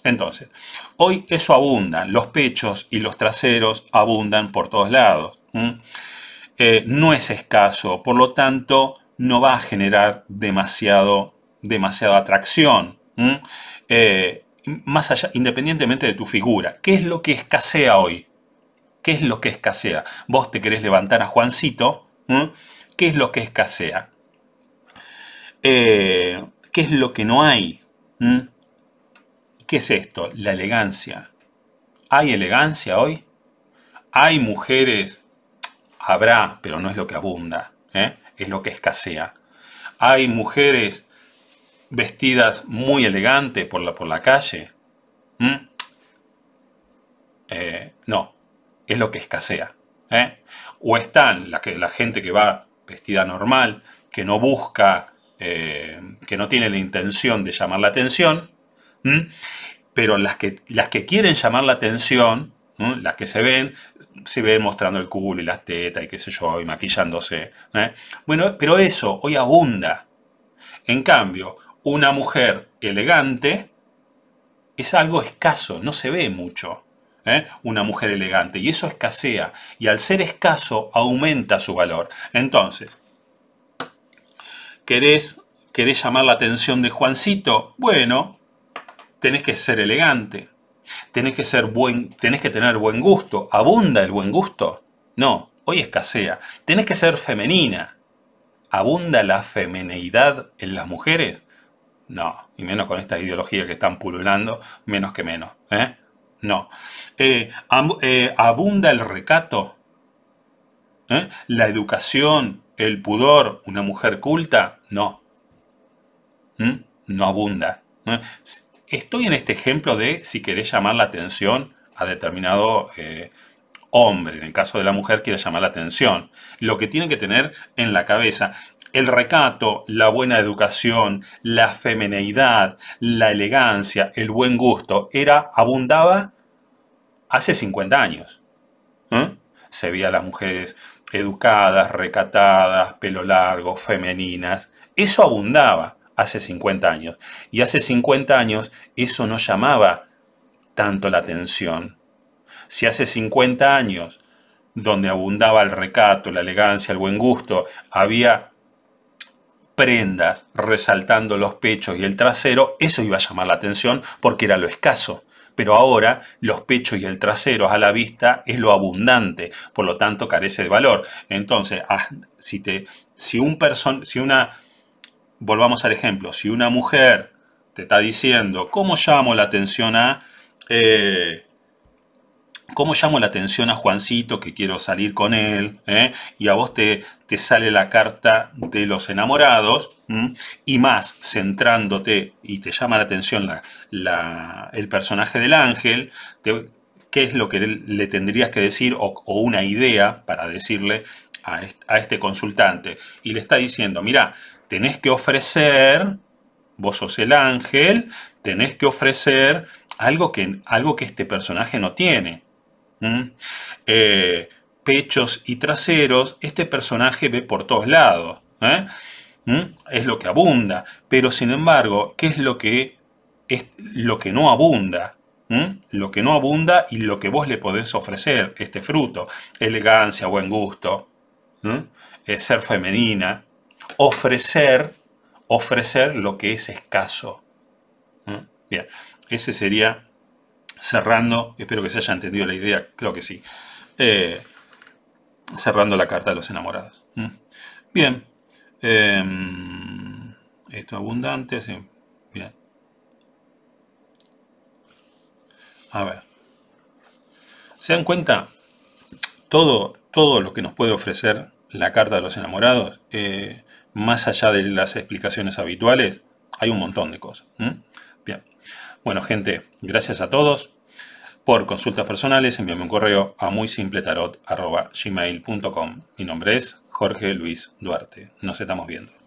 Entonces, hoy eso abunda. Los pechos y los traseros abundan por todos lados. no es escaso, por lo tanto, no va a generar demasiado, demasiada atracción. más allá, independientemente de tu figura. ¿Qué es lo que escasea hoy? ¿Qué es lo que escasea? Vos te querés levantar a Juancito. ¿Qué es lo que escasea? Eh, ¿Qué es lo que no hay? ¿Qué es esto? La elegancia. ¿Hay elegancia hoy? ¿Hay mujeres? Habrá, pero no es lo que abunda, ¿eh? es lo que escasea. ¿Hay mujeres vestidas muy elegantes por la, por la calle? Eh, no, es lo que escasea. ¿eh? O están la, que, la gente que va vestida normal, que no busca, eh, que no tiene la intención de llamar la atención, pero las que, las que quieren llamar la atención, las que se ven, se ven mostrando el culo y las tetas y qué sé yo, y maquillándose. ¿eh? Bueno, pero eso hoy abunda. En cambio, una mujer elegante es algo escaso, no se ve mucho. ¿eh? una mujer elegante. Y eso escasea. Y al ser escaso, aumenta su valor. Entonces, ¿querés, llamar la atención de Juancito? Bueno, tenés que ser elegante. Tenés que, ser buen, tenés que tener buen gusto. ¿Abunda el buen gusto? No, hoy escasea. Tenés que ser femenina. ¿Abunda la femineidad en las mujeres? No, y menos con esta ideología que están pululando, menos que menos. ¿eh? No. Eh, eh, abunda el recato. ¿eh? La educación, el pudor, una mujer culta, no. ¿Mm? No abunda. Estoy en este ejemplo de si querés llamar la atención a determinado hombre, en el caso de la mujer, quiere llamar la atención. Lo que tiene que tener en la cabeza el recato, la buena educación, la femeneidad, la elegancia, el buen gusto, era, abundaba hace 50 años. ¿eh? Se veía a las mujeres educadas, recatadas, pelo largo, femeninas. Eso abundaba hace 50 años. Y hace 50 años eso no llamaba tanto la atención. Si hace 50 años, donde abundaba el recato, la elegancia, el buen gusto, había prendas resaltando los pechos y el trasero, eso iba a llamar la atención porque era lo escaso. Pero ahora los pechos y el trasero a la vista es lo abundante, por lo tanto carece de valor. Entonces, ah, si, te, si, un person, si una, volvamos al ejemplo, si una mujer te está diciendo, ¿cómo llamo la atención a eh, ¿Cómo llamo la atención a Juancito que quiero salir con él? Eh? Y a vos te, te, sale la carta de los enamorados y más centrándote y te llama la atención el personaje del ángel, qué es lo que le tendrías que decir o, una idea para decirle a, a este consultante. Y le está diciendo, mira, tenés que ofrecer, vos sos el ángel, tenés que ofrecer algo que, algo que este personaje no tiene. Eh, pechos y traseros, este personaje ve por todos lados. ¿eh? Es lo que abunda. Pero sin embargo, ¿qué es lo que, es lo que no abunda? Lo que no abunda y lo que vos le podés ofrecer, este fruto. Elegancia, buen gusto, eh, ser femenina, ofrecer, ofrecer lo que es escaso. Bien, ese sería cerrando, espero que se haya entendido la idea, creo que sí, eh, cerrando la carta de los enamorados. Bien, Esto eh, esto abundante, sí, bien. A ver, ¿se dan cuenta? Todo, todo lo que nos puede ofrecer la carta de los enamorados, eh, más allá de las explicaciones habituales, hay un montón de cosas. Bueno, gente, gracias a todos. Por consultas personales, envíame un correo a muy simple tarot, Mi nombre es Jorge Luis Duarte. Nos estamos viendo.